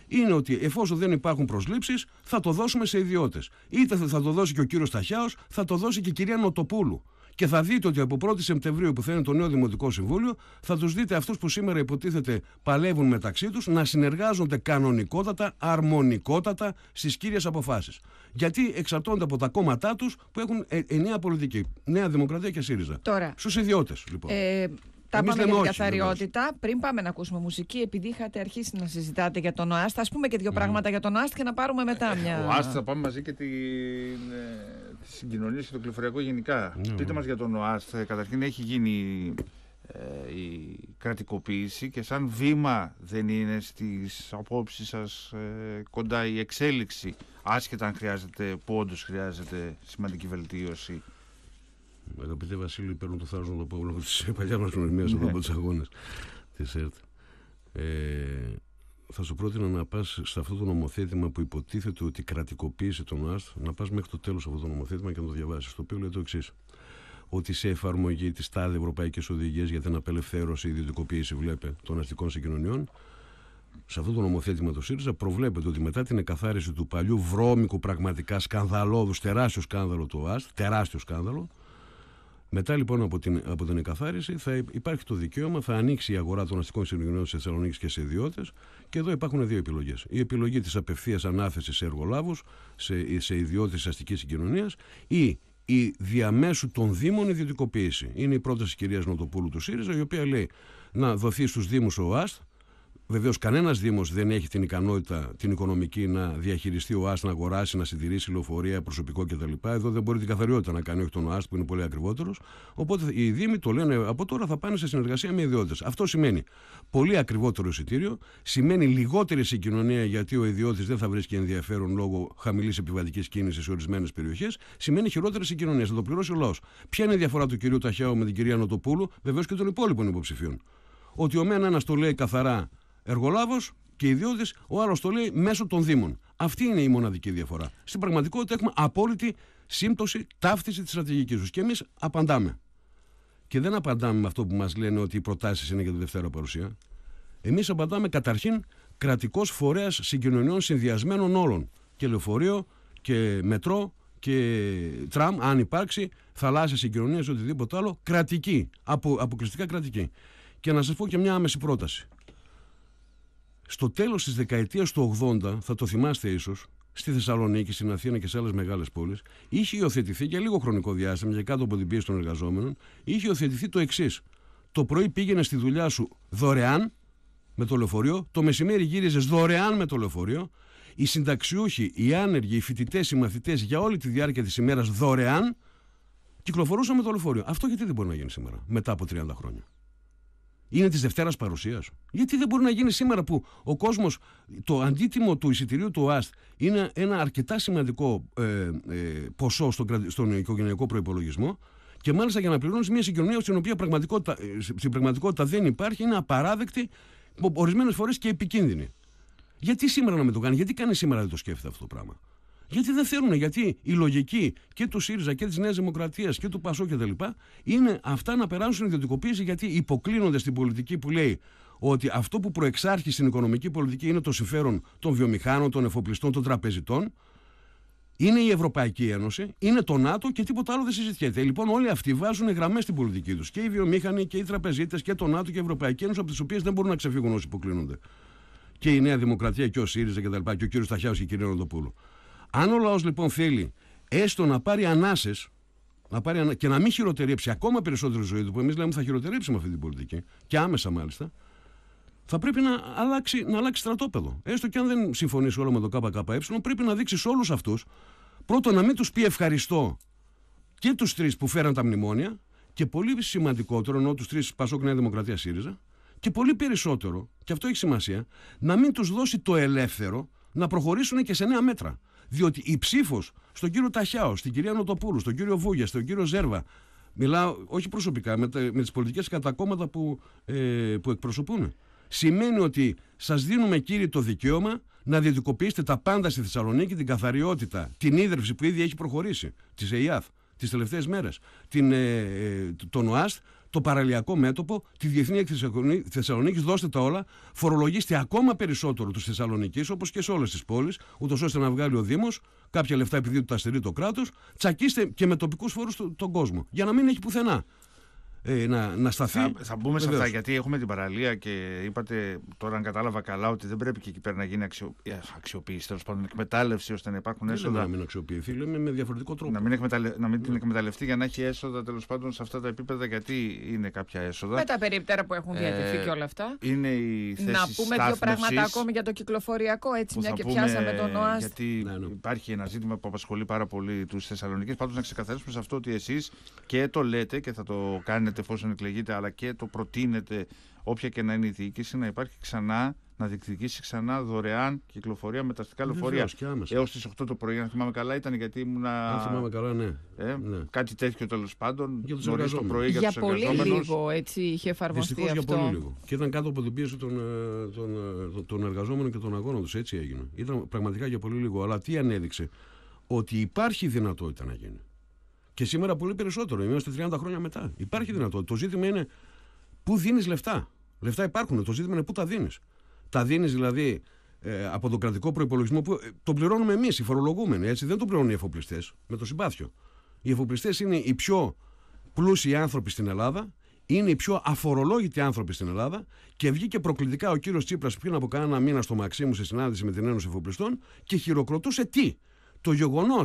είναι ότι εφόσον δεν υπάρχουν προσλήψεις, θα το δώσουμε σε ιδιώτες. Είτε θα το δώσει και ο κύριος Ταχιάο, θα το δώσει και η κυρία Νοτοπούλου. Και θα δείτε ότι από 1η Σεπτεμβρίου που θα είναι το νέο Δημοτικό Συμβούλιο, θα τους δείτε αυτούς που σήμερα υποτίθεται παλεύουν μεταξύ τους να συνεργάζονται κανονικότατα, αρμονικότατα στις κύριες αποφάσεις. Γιατί εξαρτώνται από τα κόμματά τους που έχουν ε, ενιαία πολιτική. Νέα Δημοκρατία και ΣΥΡΙΖΑ. Στους ιδιώτες, λοιπόν. Ε, τα Εμείς πάμε για την καθαριότητα. Πριν πάμε να ακούσουμε μουσική, επειδή είχατε αρχίσει να συζητάτε για τον ΟΑΣΤ, ας πούμε και δύο πράγματα για τον ΟΑΣΤ και να πάρουμε μετά ε, ε, μια. Ο ΟΑΣΤ θα πάμε μαζί και τη, ε, τη συγκοινωνία και το πληροφοριακό γενικά. Mm. Πείτε ναι. μας για τον ΟΑΣΤ. Καταρχήν έχει γίνει η κρατικοποίηση και σαν βήμα δεν είναι στις απόψεις σας κοντά η εξέλιξη άσχετα αν χρειάζεται, που όντως χρειάζεται σημαντική βελτίωση αγαπητέ Βασίλη, παίρνω το θάρρος να το πω λόγω τη παλιά μας γνωριμία από ναι. του αγώνε της ΕΡΤ. Ε, θα σου πρότεινα να πας σε αυτό το νομοθέτημα που υποτίθεται ότι κρατικοποίησε τον ΑΣΤ, να πας μέχρι το τέλος αυτό το νομοθέτημα και να το διαβάσεις. Το οποίο λέει το εξής. Ότι σε εφαρμογή της τάδε Ευρωπαϊκής Οδηγίας για την απελευθέρωση ή ιδιωτικοποίηση, βλέπε, των αστικών συγκοινωνιών, σε αυτό το νομοθέτημα του ΣΥΡΙΖΑ προβλέπεται ότι μετά την εκαθάριση του παλιού βρώμικου πραγματικά σκανδαλώδους, τεράστιο σκάνδαλο του ΟΑΣΤ, τεράστιο σκάνδαλο, μετά λοιπόν από την, από την εκαθάριση θα υπάρχει το δικαίωμα, θα ανοίξει η αγορά των αστικών συγκοινωνιών σε Θεσσαλονίκη και σε ιδιώτες. Και εδώ υπάρχουν δύο επιλογές. Η επιλογή της απευθείας ανάθεσης σε εργολάβους, σε, σε ιδιώτες της αστικής συγκοινωνίας ή η διαμέσου των Δήμων ιδιωτικοποίηση. Είναι η πρόταση της κυρίας Νοτοπούλου του ΣΥΡΙΖΑ, η οποία λέει να δοθεί στους Δήμους ο ΟΑΣΤ, Βεβαίως, κανένας Δήμος δεν έχει την ικανότητα την οικονομική να διαχειριστεί ο ΑΣΤ, να αγοράσει, να συντηρήσει λεωφορεία, προσωπικό κτλ. Εδώ δεν μπορεί την καθαριότητα να κάνει, όχι τον ΑΣΤ που είναι πολύ ακριβότερος. Οπότε οι Δήμοι το λένε από τώρα θα πάνε σε συνεργασία με ιδιώτες. Αυτό σημαίνει πολύ ακριβότερο εισιτήριο, σημαίνει λιγότερη συγκοινωνία γιατί ο ιδιώτης δεν θα βρίσκει ενδιαφέρον λόγω χαμηλής επιβατικής κίνησης σε ορισμένες περιοχές, σημαίνει χειρότερη συγκοινωνία. Θα το πληρώσει ο λαός. Ποια είναι η διαφορά του κυρίου Ταχιάου με την κυρία Νοτοπούλου, βεβαίως και των υπόλοιπων υποψηφίων. Ότι ο μένα ένα το λέει καθαρά εργολάβος και ιδιώτης, ο άλλος το λέει μέσω των Δήμων. Αυτή είναι η μοναδική διαφορά. Στην πραγματικότητα έχουμε απόλυτη σύμπτωση, ταύτιση της στρατηγικής τους. Και εμείς απαντάμε. Και δεν απαντάμε με αυτό που μας λένε ότι οι προτάσεις είναι για τη Δευτέρα Παρουσία. Εμείς απαντάμε καταρχήν κρατικός φορέας συγκοινωνιών συνδυασμένων όλων. Και λεωφορείο και μετρό και τραμ, αν υπάρξει, θαλάσσιες συγκοινωνίες, οτιδήποτε άλλο, κρατική. αποκλειστικά κρατική. Και να σας πω και μια άμεση πρόταση στο τέλος της δεκαετίας του 80, θα το θυμάστε ίσως, στη Θεσσαλονίκη, στην Αθήνα και σε άλλες μεγάλες πόλεις, είχε υιοθετηθεί για λίγο χρονικό διάστημα, για κάτω από την πίεση των εργαζόμενων, είχε υιοθετηθεί το εξής. Το πρωί πήγαινε στη δουλειά σου δωρεάν με το λεωφορείο, το μεσημέρι γύριζες δωρεάν με το λεωφορείο, οι συνταξιούχοι, οι άνεργοι, οι φοιτητές, οι μαθητές για όλη τη διάρκεια της ημέρας δωρεάν κυκλοφορούσαν με το λεωφορείο. Αυτό γιατί δεν μπορεί να γίνει σήμερα, μετά από 30 χρόνια είναι της Δευτέρας παρουσίας. Γιατί δεν μπορεί να γίνει σήμερα που ο κόσμος, το αντίτιμο του εισιτηρίου του ΟΑΣΤ είναι ένα αρκετά σημαντικό ε, ε, ποσό στον, στον οικογενειακό προπολογισμό και μάλιστα για να πληρώνεις μια συγκοινωνία στην οποία πραγματικότητα, ε, στην πραγματικότητα δεν υπάρχει, είναι απαράδεκτη, ορισμένες φορές και επικίνδυνη. Γιατί σήμερα να με το κάνει, γιατί κάνει σήμερα δεν το σκέφτεται αυτό το πράγμα. Γιατί δεν θέλουν, γιατί η λογική και του ΣΥΡΙΖΑ και της Νέας Δημοκρατίας και του ΠΑΣΟ κτλ. είναι αυτά να περάσουν στην ιδιωτικοποίηση γιατί υποκλίνονται στην πολιτική που λέει ότι αυτό που προεξάρχει στην οικονομική πολιτική είναι το συμφέρον των βιομηχάνων, των εφοπλιστών, των τραπεζιτών. Είναι η Ευρωπαϊκή Ένωση, είναι το ΝΑΤΟ και τίποτα άλλο δεν συζητιέται. Λοιπόν, όλοι αυτοί βάζουν γραμμές στην πολιτική τους. Και οι βιομήχανοι και οι τραπεζίτες και το ΝΑΤΟ και η Ευρωπαϊκή Ένωση, από τις οποίες δεν μπορούν να ξεφύγουν όσοι υποκλίνονται. Και η Νέα Δημοκρατία και ο ΣΥΡΙΖΑ και τα λοιπά, και ο κύριος Σταχιάου και η κυρία Ροδοπούλου. Αν ο λαός λοιπόν θέλει έστω να πάρει ανάσες και να μην χειροτερέψει ακόμα περισσότερο ζωή του, που εμείς λέμε θα χειροτερέψει αυτή την πολιτική, και άμεσα μάλιστα, θα πρέπει να αλλάξει, να αλλάξει στρατόπεδο. Έστω και αν δεν συμφωνήσει όλο με το ΚΚΕ, πρέπει να δείξει όλους αυτούς πρώτον να μην τους πει ευχαριστώ και τους τρεις που φέραν τα μνημόνια, και πολύ σημαντικότερο, ενώ τους τρεις Πασόκ Νέα Δημοκρατία ΣΥΡΙΖΑ, και πολύ περισσότερο, και αυτό έχει σημασία, να μην τους δώσει το ελεύθερο να προχωρήσουν και σε νέα μέτρα. Διότι η ψήφος στον κύριο Ταχιάο, στην κυρία Νοτοπούλου, στον κύριο Βούγια, στον κύριο Ζέρβα, μιλάω όχι προσωπικά, με, με τις πολιτικές κατακόμματα που, ε, που εκπροσωπούν, σημαίνει ότι σας δίνουμε κύριε το δικαίωμα να διεδικοποιήσετε τα πάντα στη Θεσσαλονίκη, την καθαριότητα, την ίδρυψη που ήδη έχει προχωρήσει της ΕΙΑΦ, τις τελευταίες μέρες, ε, ε, τον ΟΑΣΤ, το παραλιακό μέτωπο, τη Διεθνή Θεσσαλονίκη, δώστε τα όλα, φορολογήστε ακόμα περισσότερο τους Θεσσαλονίκη, όπως και σε όλες τις πόλεις, ούτως ώστε να βγάλει ο Δήμος κάποια λεφτά επειδή του τα στερεί το κράτος, τσακίστε και με τοπικούς φόρους τον κόσμο, για να μην έχει πουθενά ε, να, να σταθεί. Θα, θα μπούμε Βεβαίως. σε αυτά γιατί έχουμε την παραλία και είπατε τώρα, αν κατάλαβα καλά, ότι δεν πρέπει και εκεί πέρα να γίνει ε, αξιοποίηση, τέλος πάντων εκμετάλλευση ώστε να υπάρχουν δεν έσοδα. Λέμε να μην αξιοποιηθεί, λέμε με διαφορετικό τρόπο. Να μην, εκμεταλλε... να μην την ναι. εκμεταλλευτεί για να έχει έσοδα τέλος πάντων σε αυτά τα επίπεδα, γιατί είναι κάποια έσοδα. Με τα περίπτερα που έχουν διατηρηθεί ε, και όλα αυτά. Είναι η θέση Να πούμε δύο πράγματα ακόμη για το κυκλοφοριακό, έτσι μια και πιάσαμε τον ΟΑΣ. Γιατί ναι, ναι. υπάρχει ένα ζήτημα που απασχολεί πάρα πολύ τους Θεσσαλονίκη. Πάντως να ξεκαθαρίσουμε σε αυτό ότι εσείς και το λέτε και θα το κάνετε προτείνεται εφόσον εκλεγείται, αλλά και το προτείνεται όποια και να είναι η διοίκηση, να υπάρχει ξανά, να διεκδικήσει ξανά δωρεάν κυκλοφορία με αστικά λεωφορεία. Έως τις 8 το πρωί, αν θυμάμαι καλά, ήταν γιατί ήμουνα. Αν θυμάμαι καλά, ναι. Ε, ναι. Κάτι τέτοιο τέλος πάντων. Για το πρωί για, για πολύ λίγο έτσι είχε εφαρμοστεί Δυστυχώς, αυτό. Για πολύ λίγο. Και ήταν κάτω από την πίεση των, ε, των, ε, των, των εργαζόμενων και των αγώνων τους. Έτσι έγινε. Ήταν πραγματικά για πολύ λίγο. Αλλά τι ανέδειξε. Ότι υπάρχει δυνατότητα να γίνει. Και σήμερα πολύ περισσότερο. Είμαστε 30 χρόνια μετά. Υπάρχει δυνατότητα. Το ζήτημα είναι πού δίνεις λεφτά. Λεφτά υπάρχουν. Το ζήτημα είναι πού τα δίνεις. Τα δίνεις δηλαδή ε, από τον κρατικό προπολογισμό που ε, τον πληρώνουμε εμείς, οι φορολογούμενοι. Έτσι. Δεν τον πληρώνουν οι εφοπλιστές. Με το συμπάθιο. Οι εφοπλιστές είναι οι πιο πλούσιοι άνθρωποι στην Ελλάδα. Είναι οι πιο αφορολόγητοι άνθρωποι στην Ελλάδα και βγήκε προκλητικά ο κύριος Τσίπρας πριν από κανένα μήνα στο Μαξίμου σε συνάντηση με την Ένωση Εφοπλιστών και χειροκροτούσε τι, το γεγονός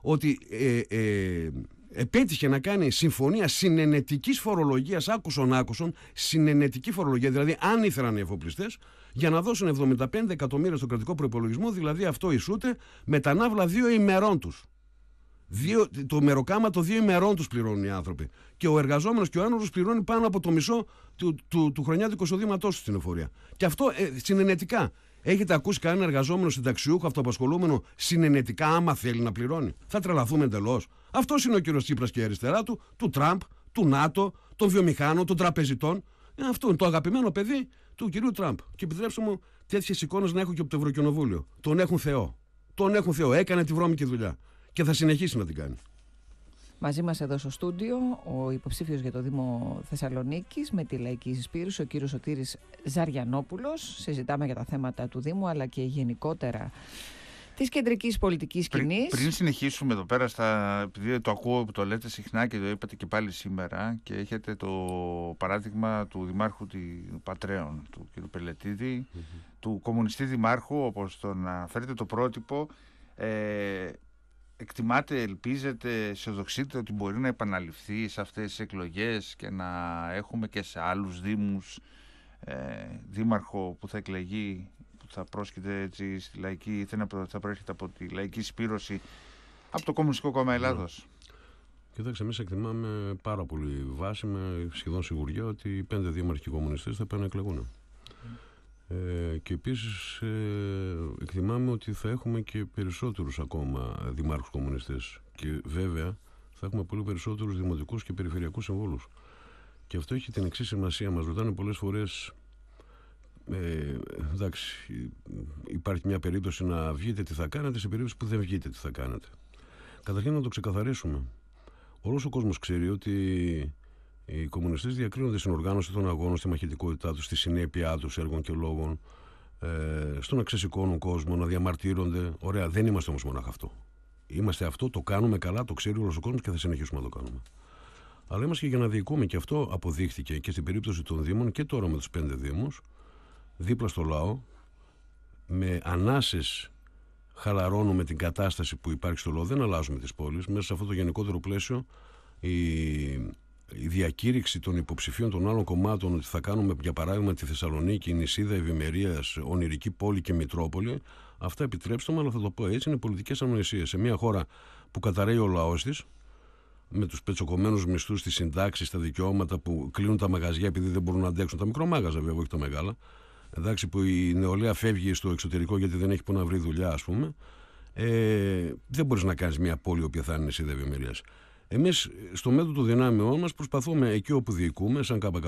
ότι ε, ε, επέτυχε να κάνει συμφωνία συνενετικής φορολογίας άκουσον-άκουσον, συνενετική φορολογία. Δηλαδή, αν ήθελαν οι εφοπλιστές, για να δώσουν 75 εκατομμύρια στο κρατικό προπολογισμό, δηλαδή αυτό ισούται με τα ναύλα δύο ημερών τους. Δύο, το μεροκάμα το δύο ημερών τους πληρώνουν οι άνθρωποι. Και ο εργαζόμενος και ο άνθρωπο πληρώνει πάνω από το μισό του, του, του, του εισοδήματός του στην εφορία. Και αυτό ε, συνενετικά. Έχετε ακούσει κανένα εργαζόμενο συνταξιούχο αυτοαπασχολούμενο συνενετικά άμα θέλει να πληρώνει. Θα τρελαθούμε εντελώς. Αυτός είναι ο κύριος Τσίπρας και η αριστερά του, του Τραμπ, του ΝΑΤΟ, των βιομηχάνων, των τραπεζιτών. Ε, αυτό είναι το αγαπημένο παιδί του κυρίου Τραμπ. Και επιτρέψτε μου τέτοιες εικόνες να έχω και από το Ευρωκοινοβούλιο. Τον έχουν Θεό. Τον έχουν Θεό. Έκανε τη βρώμικη δουλειά. Και θα συνεχίσει να την κάνει. Μαζί μας εδώ στο στούντιο ο υποψήφιος για το Δήμο Θεσσαλονίκης, με τη Λαϊκή Ισπήρου, ο κύριος Σωτήρης Ζαριανόπουλος. Συζητάμε για τα θέματα του Δήμου αλλά και γενικότερα της κεντρικής πολιτικής κοινή. Πριν, συνεχίσουμε εδώ πέρα, επειδή το ακούω που το λέτε συχνά και το είπατε και πάλι σήμερα, και έχετε το παράδειγμα του Δημάρχου του Πατρέων, του κ. πελετιδη του κομμουνιστή Δημάρχου, όπως τον αναφέρετε, το πρότυπο. Ε, εκτιμάτε, ελπίζετε, αισιοδοξείτε ότι μπορεί να επαναληφθεί σε αυτές τις εκλογές και να έχουμε και σε άλλους δήμους ε, δήμαρχο που θα εκλεγεί, που θα πρόσκειται έτσι στη λαϊκή, ήθελα θα προέρχεται από τη λαϊκή σπήρωση από το Κομμουνιστικό Κόμμα ναι. Ελλάδος. Κοιτάξτε, εμείς εκτιμάμε πάρα πολύ βάση με σχεδόν σιγουριά ότι οι πέντε δήμαρχοι κομμουνιστές θα εκλεγούν. Ε, και επίσης ε, εκτιμάμε ότι θα έχουμε και περισσότερους ακόμα δημάρχους κομμουνιστές και βέβαια θα έχουμε πολύ περισσότερους δημοτικούς και περιφερειακούς συμβούλους. Και αυτό έχει την εξή σημασία. Μας ρωτάνε πολλές φορές ε, εντάξει, υπάρχει μια περίπτωση να βγείτε τι θα κάνετε σε περίπτωση που δεν βγείτε τι θα κάνετε. Καταρχήν να το ξεκαθαρίσουμε. Όλος ο κόσμος ξέρει ότι οι κομμουνιστές διακρίνονται στην οργάνωση των αγώνων, στη μαχητικότητά τους, στη συνέπειά τους, έργων και λόγων, ε, στο να ξεσηκώνουν κόσμο, να διαμαρτύρονται. Ωραία, δεν είμαστε όμως μονάχα αυτό. Είμαστε αυτό, το κάνουμε καλά, το ξέρει όλος ο κόσμος και θα συνεχίσουμε να το κάνουμε. Αλλά είμαστε και για να διοικούμε και αυτό αποδείχθηκε και στην περίπτωση των Δήμων και τώρα με τους πέντε Δήμους, δίπλα στο λαό, με ανάσες χαλαρώνουμε την κατάσταση που υπάρχει στο λαό, δεν αλλάζουμε τις πόλεις. μέσα σε αυτό το γενικότερο πλαίσιο η η διακήρυξη των υποψηφίων των άλλων κομμάτων ότι θα κάνουμε για παράδειγμα τη Θεσσαλονίκη, η νησίδα ευημερίας, ονειρική πόλη και Μητρόπολη, αυτά επιτρέψτε μου, αλλά θα το πω έτσι, είναι πολιτικές ανοησίε. Σε μια χώρα που καταραίει ο λαός της, με τους πετσοκομμένους μισθούς, τις συντάξεις, τα δικαιώματα που κλείνουν τα μαγαζιά επειδή δεν μπορούν να αντέξουν τα μικρομάγαζα, βέβαια, όχι τα μεγάλα. Εντάξει, που η νεολαία φεύγει στο εξωτερικό γιατί δεν έχει που να βρει δουλειά, ας πούμε. Ε, δεν μπορείς να κάνεις μια πόλη η οποία θα είναι νησίδα ευημερίας. Εμείς στο μέτρο του δυνάμεών μας προσπαθούμε εκεί όπου διοικούμε, σαν ΚΚΕ,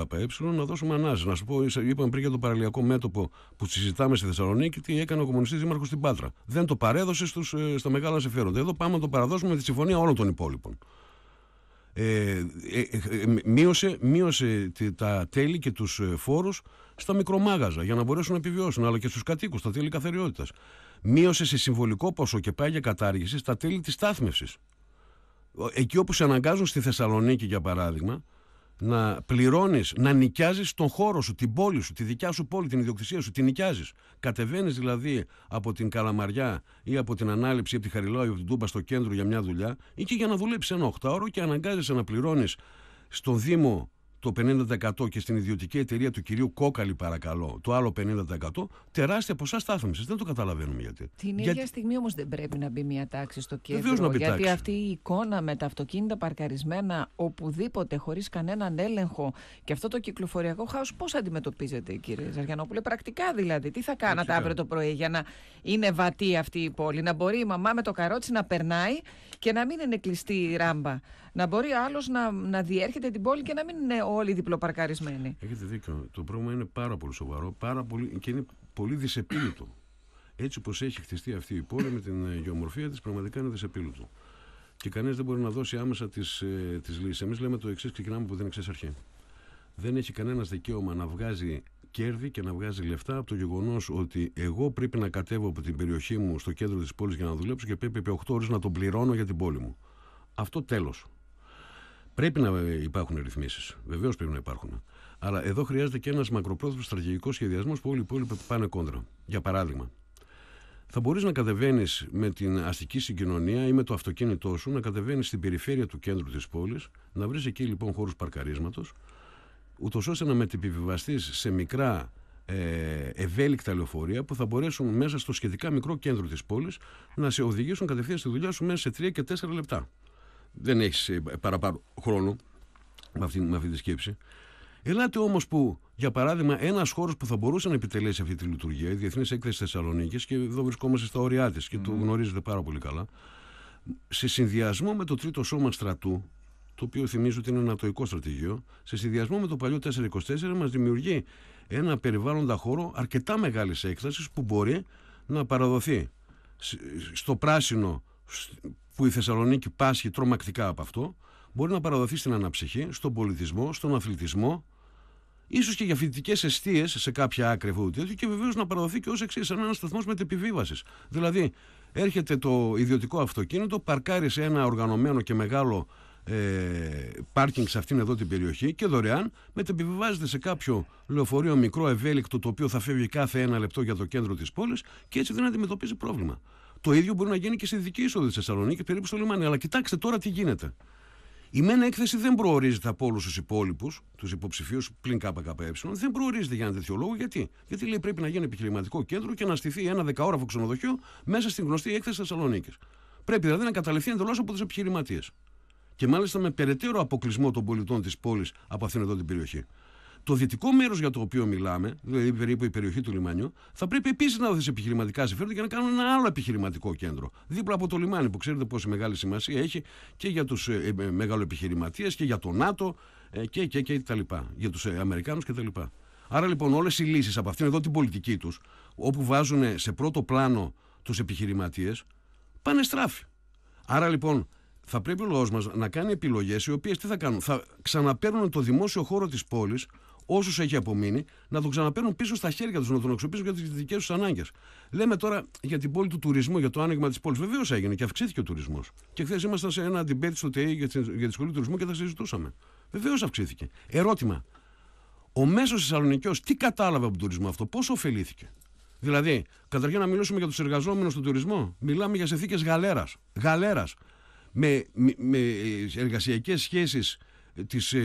να δώσουμε ανάση. Να σου πω, είπαμε πριν για το παραλιακό μέτωπο που συζητάμε στη Θεσσαλονίκη, τι έκανε ο κομμουνιστής δήμαρχος στην Πάτρα. Δεν το παρέδωσε στους, ε, στα μεγάλα συμφέροντα. Εδώ πάμε να το παραδώσουμε με τη συμφωνία όλων των υπόλοιπων. Ε, ε, ε, ε μείωσε, μείωσε τα τέλη και τους ε, φόρους στα μικρομάγαζα για να μπορέσουν να επιβιώσουν αλλά και στους κατοικού, τα τέλη καθαριότητας μείωσε σε συμβολικό ποσό και πάει για κατάργηση στα τέλη της στάθμευσης εκεί όπου σε αναγκάζουν στη Θεσσαλονίκη για παράδειγμα να πληρώνεις, να νοικιάζεις τον χώρο σου, την πόλη σου, τη δικιά σου πόλη, την ιδιοκτησία σου, την νοικιάζεις. Κατεβαίνεις δηλαδή από την Καλαμαριά ή από την Ανάληψη ή από τη Χαριλάου ή από την Τούμπα στο κέντρο για μια δουλειά ή και για να δουλέψεις ένα 8ωρο και αναγκάζεσαι να πληρώνεις στον Δήμο το 50% και στην ιδιωτική εταιρεία του κυρίου Κόκαλη, παρακαλώ, το άλλο 50%, τεράστια ποσά στάθμιση. Δεν το καταλαβαίνουμε γιατί. Την ίδια στιγμή όμως δεν πρέπει να μπει μια τάξη στο κέντρο. γιατί αυτή η εικόνα με τα αυτοκίνητα παρκαρισμένα οπουδήποτε, χωρίς κανέναν έλεγχο και αυτό το κυκλοφοριακό χάος, πώς αντιμετωπίζεται κύριε Ζαριανόπουλε, πρακτικά δηλαδή. Τι θα κάνατε αύριο το πρωί για να είναι βατή αυτή η πόλη, να μπορεί η μαμά με το καρότσι να περνάει και να μην είναι κλειστή η ράμπα. Να μπορεί άλλος να, να διέρχεται την πόλη και να μην είναι όλοι διπλοπαρκαρισμένοι. Έχετε δίκιο. Το πρόβλημα είναι πάρα πολύ σοβαρό πάρα πολύ, και είναι πολύ δυσεπίλητο. Έτσι όπω έχει χτιστεί αυτή η πόλη με την ε, γεωμορφία της, πραγματικά είναι δυσεπίλητο. Και κανεί δεν μπορεί να δώσει άμεσα τις ε, λύσεις. Εμείς λέμε το εξής: ξεκινάμε από δεν εξής αρχή. Δεν έχει κανένας δικαίωμα να βγάζει κέρδη και να βγάζει λεφτά από το γεγονός ότι εγώ πρέπει να κατέβω από την περιοχή μου στο κέντρο της πόλης για να δουλέψω και πρέπει επί 8 ώρες να τον πληρώνω για την πόλη μου. Αυτό τέλος. Πρέπει να υπάρχουν ρυθμίσεις. Βεβαίως πρέπει να υπάρχουν. Αλλά εδώ χρειάζεται και ένας μακροπρόθεσμος στρατηγικός σχεδιασμός που όλοι οι υπόλοιποι πάνε κόντρα. Για παράδειγμα, θα μπορείς να κατεβαίνεις με την αστική συγκοινωνία ή με το αυτοκίνητό σου, να κατεβαίνεις στην περιφέρεια του κέντρου της πόλης, να βρεις εκεί λοιπόν χώρους παρκαρίσματος, ούτως ώστε να μετεπιβιβαστείς σε μικρά ε, ευέλικτα λεωφορεία που θα μπορέσουν μέσα στο σχετικά μικρό κέντρο της πόλης να σε οδηγήσουν κατευθείαν στη δουλειά σου μέσα σε 3 και 4 λεπτά. Δεν έχεις ε, παραπάνω χρόνο με αυτή, με αυτή τη σκέψη. Ελάτε όμως που, για παράδειγμα, ένας χώρος που θα μπορούσε να επιτελέσει αυτή τη λειτουργία, η Διεθνής Έκθεση Θεσσαλονίκης, και εδώ βρισκόμαστε στα όρια της και το γνωρίζετε πάρα πολύ καλά, σε συνδυασμό με το τρίτο σώμα στρατού, το οποίο θυμίζω ότι είναι ένα ατοικό στρατηγείο, σε συνδυασμό με το παλιό 424 μας δημιουργεί ένα περιβάλλοντα χώρο αρκετά μεγάλης έκτασης που μπορεί να παραδοθεί στο πράσινο που η Θεσσαλονίκη πάσχει τρομακτικά από αυτό, μπορεί να παραδοθεί στην αναψυχή, στον πολιτισμό, στον αθλητισμό, ίσως και για φοιτητικές αιστείες σε κάποια άκρη αυτού και βεβαίως να παραδοθεί και ως εξής, σαν ένας σταθμός μετεπιβίβασης. Δηλαδή, έρχεται το ιδιωτικό αυτοκίνητο, παρκάρει σε ένα οργανωμένο και μεγάλο ε, πάρκινγκ σε αυτήν εδώ την περιοχή και δωρεάν μετεπιβιβάζεται σε κάποιο λεωφορείο μικρό ευέλικτο το οποίο θα φεύγει κάθε ένα λεπτό για το κέντρο της πόλης και έτσι δεν αντιμετωπίζει πρόβλημα. Το ίδιο μπορεί να γίνει και στη δική είσοδο τη Θεσσαλονίκη, περίπου στο λιμάνι. Αλλά κοιτάξτε τώρα τι γίνεται. Η μένα έκθεση δεν προορίζεται από όλους τους υπόλοιπους, τους υποψηφίους πλην ΚΚΕ, δεν προορίζεται για ένα τέτοιο λόγο. Γιατί, γιατί λέει πρέπει να γίνει επιχειρηματικό κέντρο και να στηθεί ένα δεκαόραφο ξενοδοχείο μέσα στην γνωστή έκθεση Θεσσαλονίκης. Πρέπει δηλαδή να καταληφθεί εντελώς από του επιχειρηματίες και μάλιστα με περαιτέρω αποκλεισμό των πολιτών της πόλης από αυτήν εδώ την περιοχή. Το δυτικό μέρος για το οποίο μιλάμε, δηλαδή περίπου η περιοχή του λιμανιού, θα πρέπει επίσης να δώσει επιχειρηματικά συμφέροντα για να κάνουν ένα άλλο επιχειρηματικό κέντρο. Δίπλα από το λιμάνι, που ξέρετε πόση μεγάλη σημασία έχει και για τους ε, ε μεγαλοεπιχειρηματίες και για το ΝΑΤΟ ε, και, και, και τα λοιπά. Για τους ε, Αμερικάνους κτλ. Άρα λοιπόν όλες οι λύσεις από αυτήν εδώ την πολιτική τους, όπου βάζουν σε πρώτο πλάνο τους επιχειρηματίες, πάνε στράφη. Άρα λοιπόν θα πρέπει ο λαός μας να κάνει επιλογές οι οποίες τι θα κάνουν. Θα ξαναπαίρνουν το δημόσιο χώρο της πόλης, όσους έχει απομείνει, να τον ξαναπέρνουν πίσω στα χέρια τους, να τον αξιοποιήσουν για τις δικές τους ανάγκες. Λέμε τώρα για την πόλη του τουρισμού, για το άνοιγμα της πόλης. Βεβαίως έγινε και αυξήθηκε ο τουρισμός. Και χθες ήμασταν σε ένα debate στο e ΤΕΙ για τη σχολή του τουρισμού και τα συζητούσαμε. Βεβαίως αυξήθηκε. Ερώτημα. Ο μέσος Θεσσαλονικιός τι κατάλαβε από τον τουρισμό αυτό, πόσο ωφελήθηκε. Δηλαδή, καταρχήν να μιλήσουμε για τους εργαζόμενους στον τουρισμό. Μιλάμε για συνθήκες γαλέρας. Γαλέρας με, με, με εργασιακές σχέσεις της, ε,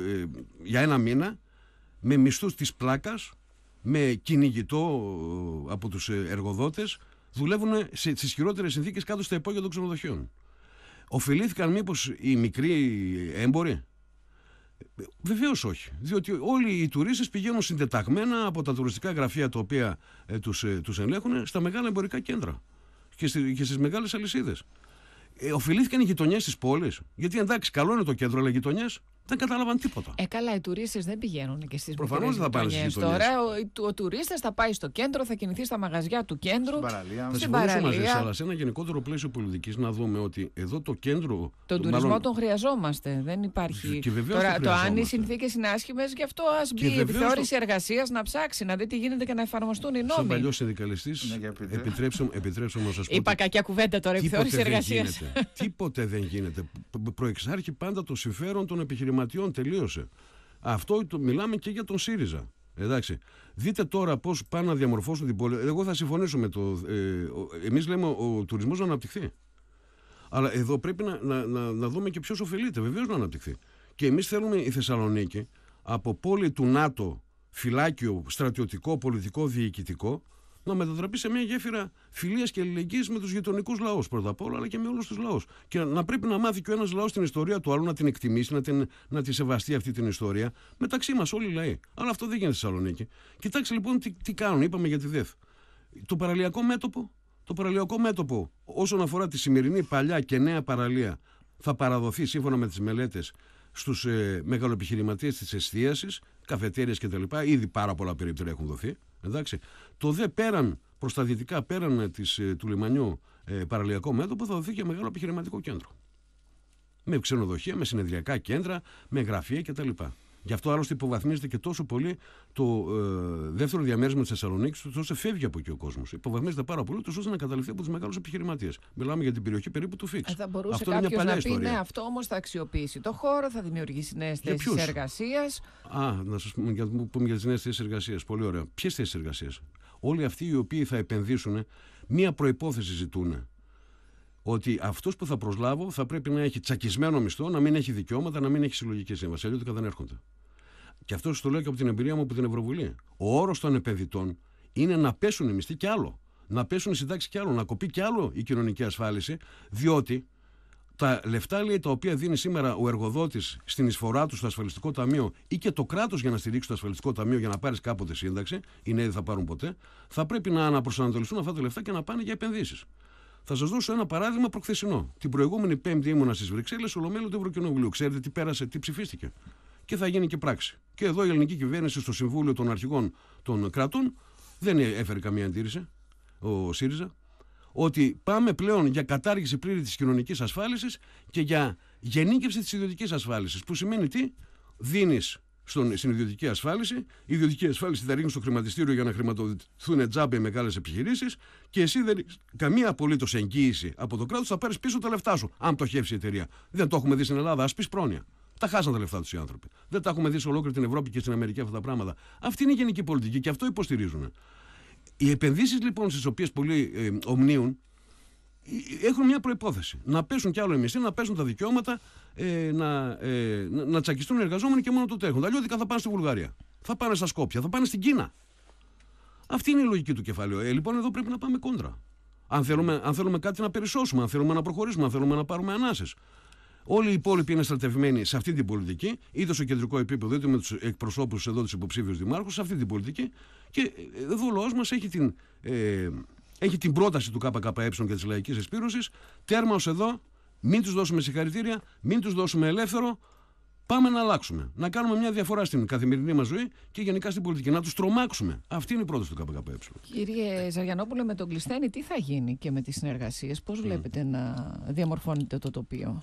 ε, για ένα μήνα, με μισθούς της πλάκας, με κυνηγητό ε, από τους εργοδότες, δουλεύουν σε, στις χειρότερες συνθήκες κάτω στα υπόγεια των ξενοδοχείων. οφειλήθηκαν μήπως οι μικροί έμποροι, Βεβαίως όχι. Διότι όλοι οι τουρίστες πηγαίνουν συντεταγμένα από τα τουριστικά γραφεία τα οποία του τους ελέγχουν στα μεγάλα εμπορικά κέντρα και, στις και στις μεγάλες αλυσίδες ε, οφειλήθηκαν οι γειτονιές της πόλης. Γιατί εντάξει, καλό είναι το κέντρο, αλλά οι γειτονιές δεν κατάλαβαν τίποτα. Ε, καλά, οι τουρίστες δεν πηγαίνουν και στις Προφανώς δεν θα πάνε στι Τώρα ο, ο τουρίστας θα πάει στο κέντρο, θα κινηθεί στα μαγαζιά του κέντρου. Στην παραλία. Θα παραλία. μαζί αλλά σε ένα γενικότερο πλαίσιο πολιτικής να δούμε ότι εδώ το κέντρο. Τον το, τουρισμό μάλλον... τον χρειαζόμαστε. Δεν υπάρχει. Και Τώρα, το, το αν οι συνθήκες είναι άσχημες, γι' αυτό ας μπει η επιθεώρηση το... εργασίας να ψάξει, να δει τι γίνεται και να εφαρμοστούν οι νόμοι. Σαν παλιός συνδικαλιστής, ναι, επιτρέψω να σας πω. Είπα κακιά κουβέντα τώρα, επιθεώρηση εργασία. Τίποτε δεν γίνεται. Προεξάρχει πάντα το συμφέρον των επιχειρηματών επιχειρηματιών. Τελείωσε. Αυτό το, μιλάμε και για τον ΣΥΡΙΖΑ. Εντάξει. Δείτε τώρα πώς πάνε να διαμορφώσουν την πόλη. Εγώ θα συμφωνήσω με το. Ε, Εμείς λέμε ο, τουρισμός τουρισμός να αναπτυχθεί. Αλλά εδώ πρέπει να, να, να, να δούμε και ποιος ωφελείται. Βεβαίως να αναπτυχθεί. Και εμείς θέλουμε η Θεσσαλονίκη από πόλη του ΝΑΤΟ, φυλάκιο, στρατιωτικό, πολιτικό, διοικητικό, να μετατραπεί σε μια γέφυρα φιλίας και αλληλεγγύης με τους γειτονικούς λαούς πρώτα απ' όλα, αλλά και με όλους τους λαούς. Και να πρέπει να μάθει και ο ένας λαός την ιστορία του άλλου, να την εκτιμήσει, να, την, να τη σεβαστεί αυτή την ιστορία. Μεταξύ μας, όλοι οι λαοί. Αλλά αυτό δεν γίνεται στη Θεσσαλονίκη. Κοιτάξτε λοιπόν τι, τι κάνουν, είπαμε για τη ΔΕΦ. Το παραλιακό μέτωπο, το παραλιακό μέτωπο όσον αφορά τη σημερινή παλιά και νέα παραλία θα παραδοθεί σύμφωνα με τις μελέτες στους ε, μεγαλοεπιχειρηματίες της εστίασης, καφετέρειες κτλ. Ήδη πάρα πολλά περίπτωρα έχουν δοθεί. Εντάξει. Το δε πέραν, προς τα δυτικά πέραν της, ε, του λιμανιού ε, παραλιακό μέτωπο θα δοθεί και μεγάλο επιχειρηματικό κέντρο. Με ξενοδοχεία, με συνεδριακά κέντρα, με γραφεία κτλ. Γι' αυτό άλλωστε υποβαθμίζεται και τόσο πολύ το ε, δεύτερο διαμέρισμα της Θεσσαλονίκης, ώστε φεύγει από εκεί ο κόσμος. Υποβαθμίζεται πάρα πολύ, ώστε να καταληφθεί από του μεγάλου επιχειρηματίες. Μιλάμε για την περιοχή περίπου του Φίξ. Ε, θα μπορούσε αυτό κάποιο να πει, ιστορία. ναι, αυτό όμως θα αξιοποιήσει το χώρο, θα δημιουργήσει νέες θέσει εργασίας. Α, να σας πούμε για, πούμε για τις νέες θέσεις εργασίας. Πολύ ωραία. Ποιες θέσεις εργασίας. Όλοι αυτοί οι οποίοι θα επενδύσουν, μία προπόθεση ζητούν ότι αυτός που θα προσλάβω θα πρέπει να έχει τσακισμένο μισθό, να μην έχει δικαιώματα, να μην έχει συλλογική σύμβαση. Αλλιώς δεν έρχονται. Και αυτό σου το λέω και από την εμπειρία μου από την Ευρωβουλή. Ο όρος των επενδυτών είναι να πέσουν οι μισθοί κι άλλο. Να πέσουν οι συντάξεις κι άλλο. Να κοπεί κι άλλο η κοινωνική ασφάλιση. Διότι τα λεφτά λέει, τα οποία δίνει σήμερα ο εργοδότης στην εισφορά του στο ασφαλιστικό ταμείο ή και το κράτος για να στηρίξει το ασφαλιστικό ταμείο για να πάρει κάποτε σύνταξη, οι νέοι δεν θα πάρουν ποτέ, θα πρέπει να αναπροσανατολιστούν αυτά τα λεφτά και να πάνε για επενδύσεις. Θα σας δώσω ένα παράδειγμα προχθεσινό. Την προηγούμενη Πέμπτη ήμουνα στις Βρυξέλλες, ολομέλου του Ευρωκοινοβουλίου. Ξέρετε τι πέρασε, τι ψηφίστηκε και θα γίνει και πράξη. Και εδώ η ελληνική κυβέρνηση στο Συμβούλιο των Αρχηγών των Κρατών δεν έφερε καμία αντίρρηση, ο ΣΥΡΙΖΑ, ότι πάμε πλέον για κατάργηση πλήρη της κοινωνικής ασφάλισης και για γενίκευση της ιδιωτικής ασφάλισης, που σημαίνει τι, δίνεις στην ιδιωτική ασφάλιση. Η ιδιωτική ασφάλιση θα ρίχνει στο χρηματιστήριο για να χρηματοδοτηθούν τζάμπε μεγάλες επιχειρήσεις και εσύ δεν καμία απολύτως εγγύηση από το κράτος θα πάρεις πίσω τα λεφτά σου, αν πτωχεύσει η εταιρεία. Δεν το έχουμε δει στην Ελλάδα, ας πεις πρόνοια. Τα χάσαν τα λεφτά τους οι άνθρωποι. Δεν τα έχουμε δει σε ολόκληρη την Ευρώπη και στην Αμερική αυτά τα πράγματα. Αυτή είναι η γενική πολιτική και αυτό υποστηρίζουν. Οι επενδύσεις λοιπόν στις οποίες πολλοί ε, ομνίουν ε, έχουν μια προπόθεση. Να πέσουν κι άλλο οι μισθοί, να πέσουν τα δικαιώματα, ε, να, ε, να τσακιστούν οι εργαζόμενοι και μόνο το τρέχουν. Αλλιώτικα θα πάνε στη Βουλγαρία. Θα πάνε στα Σκόπια, θα πάνε στην Κίνα. Αυτή είναι η λογική του κεφαλαίου. Ε, λοιπόν, εδώ πρέπει να πάμε κόντρα. Αν θέλουμε, αν κάτι να περισσώσουμε, αν θέλουμε να προχωρήσουμε, αν θέλουμε να πάρουμε ανάσες. Όλοι οι υπόλοιποι είναι στρατευμένοι σε αυτή την πολιτική, είτε στο κεντρικό επίπεδο, είτε με τους εκπροσώπους εδώ του υποψήφιους δημάρχους, σε αυτή την πολιτική. Και εδώ ο λαό μας έχει την, ε, έχει την πρόταση του ΚΚΕ και της λαϊκής εσπήρωση. Τέρμα εδώ, μην τους δώσουμε συγχαρητήρια, μην τους δώσουμε ελεύθερο. Πάμε να αλλάξουμε. Να κάνουμε μια διαφορά στην καθημερινή μας ζωή και γενικά στην πολιτική. Να τους τρομάξουμε. Αυτή είναι η πρόταση του ΚΚΕ. Κύριε Ζαριανόπουλε, με τον Κλειστένη, τι θα γίνει και με τις συνεργασίες, πώς βλέπετε να διαμορφώνεται το τοπίο.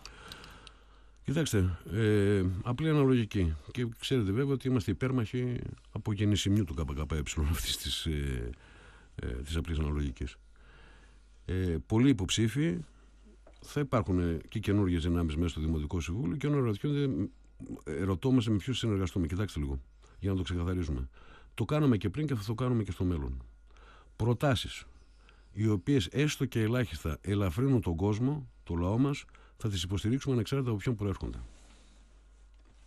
Κοιτάξτε, ε, απλή αναλογική. Και ξέρετε βέβαια ότι είμαστε υπέρμαχοι από γεννησιμιού του ΚΚΕ αυτής της ε, ε, της απλής αναλογικής. Ε, πολλοί υποψήφοι θα υπάρχουν και καινούργιες δυνάμεις μέσα στο Δημοτικό Συμβούλιο και όταν ερωτώμαστε ε, με ποιους συνεργαστούμε. Κοιτάξτε λίγο, για να το ξεκαθαρίσουμε. Το κάναμε και πριν και θα το κάνουμε και στο μέλλον. Προτάσεις, οι οποίες έστω και ελάχιστα ελαφρύνουν τον κόσμο, το λαό μας, θα τις υποστηρίξουμε ανεξάρτητα από ποιον προέρχονται.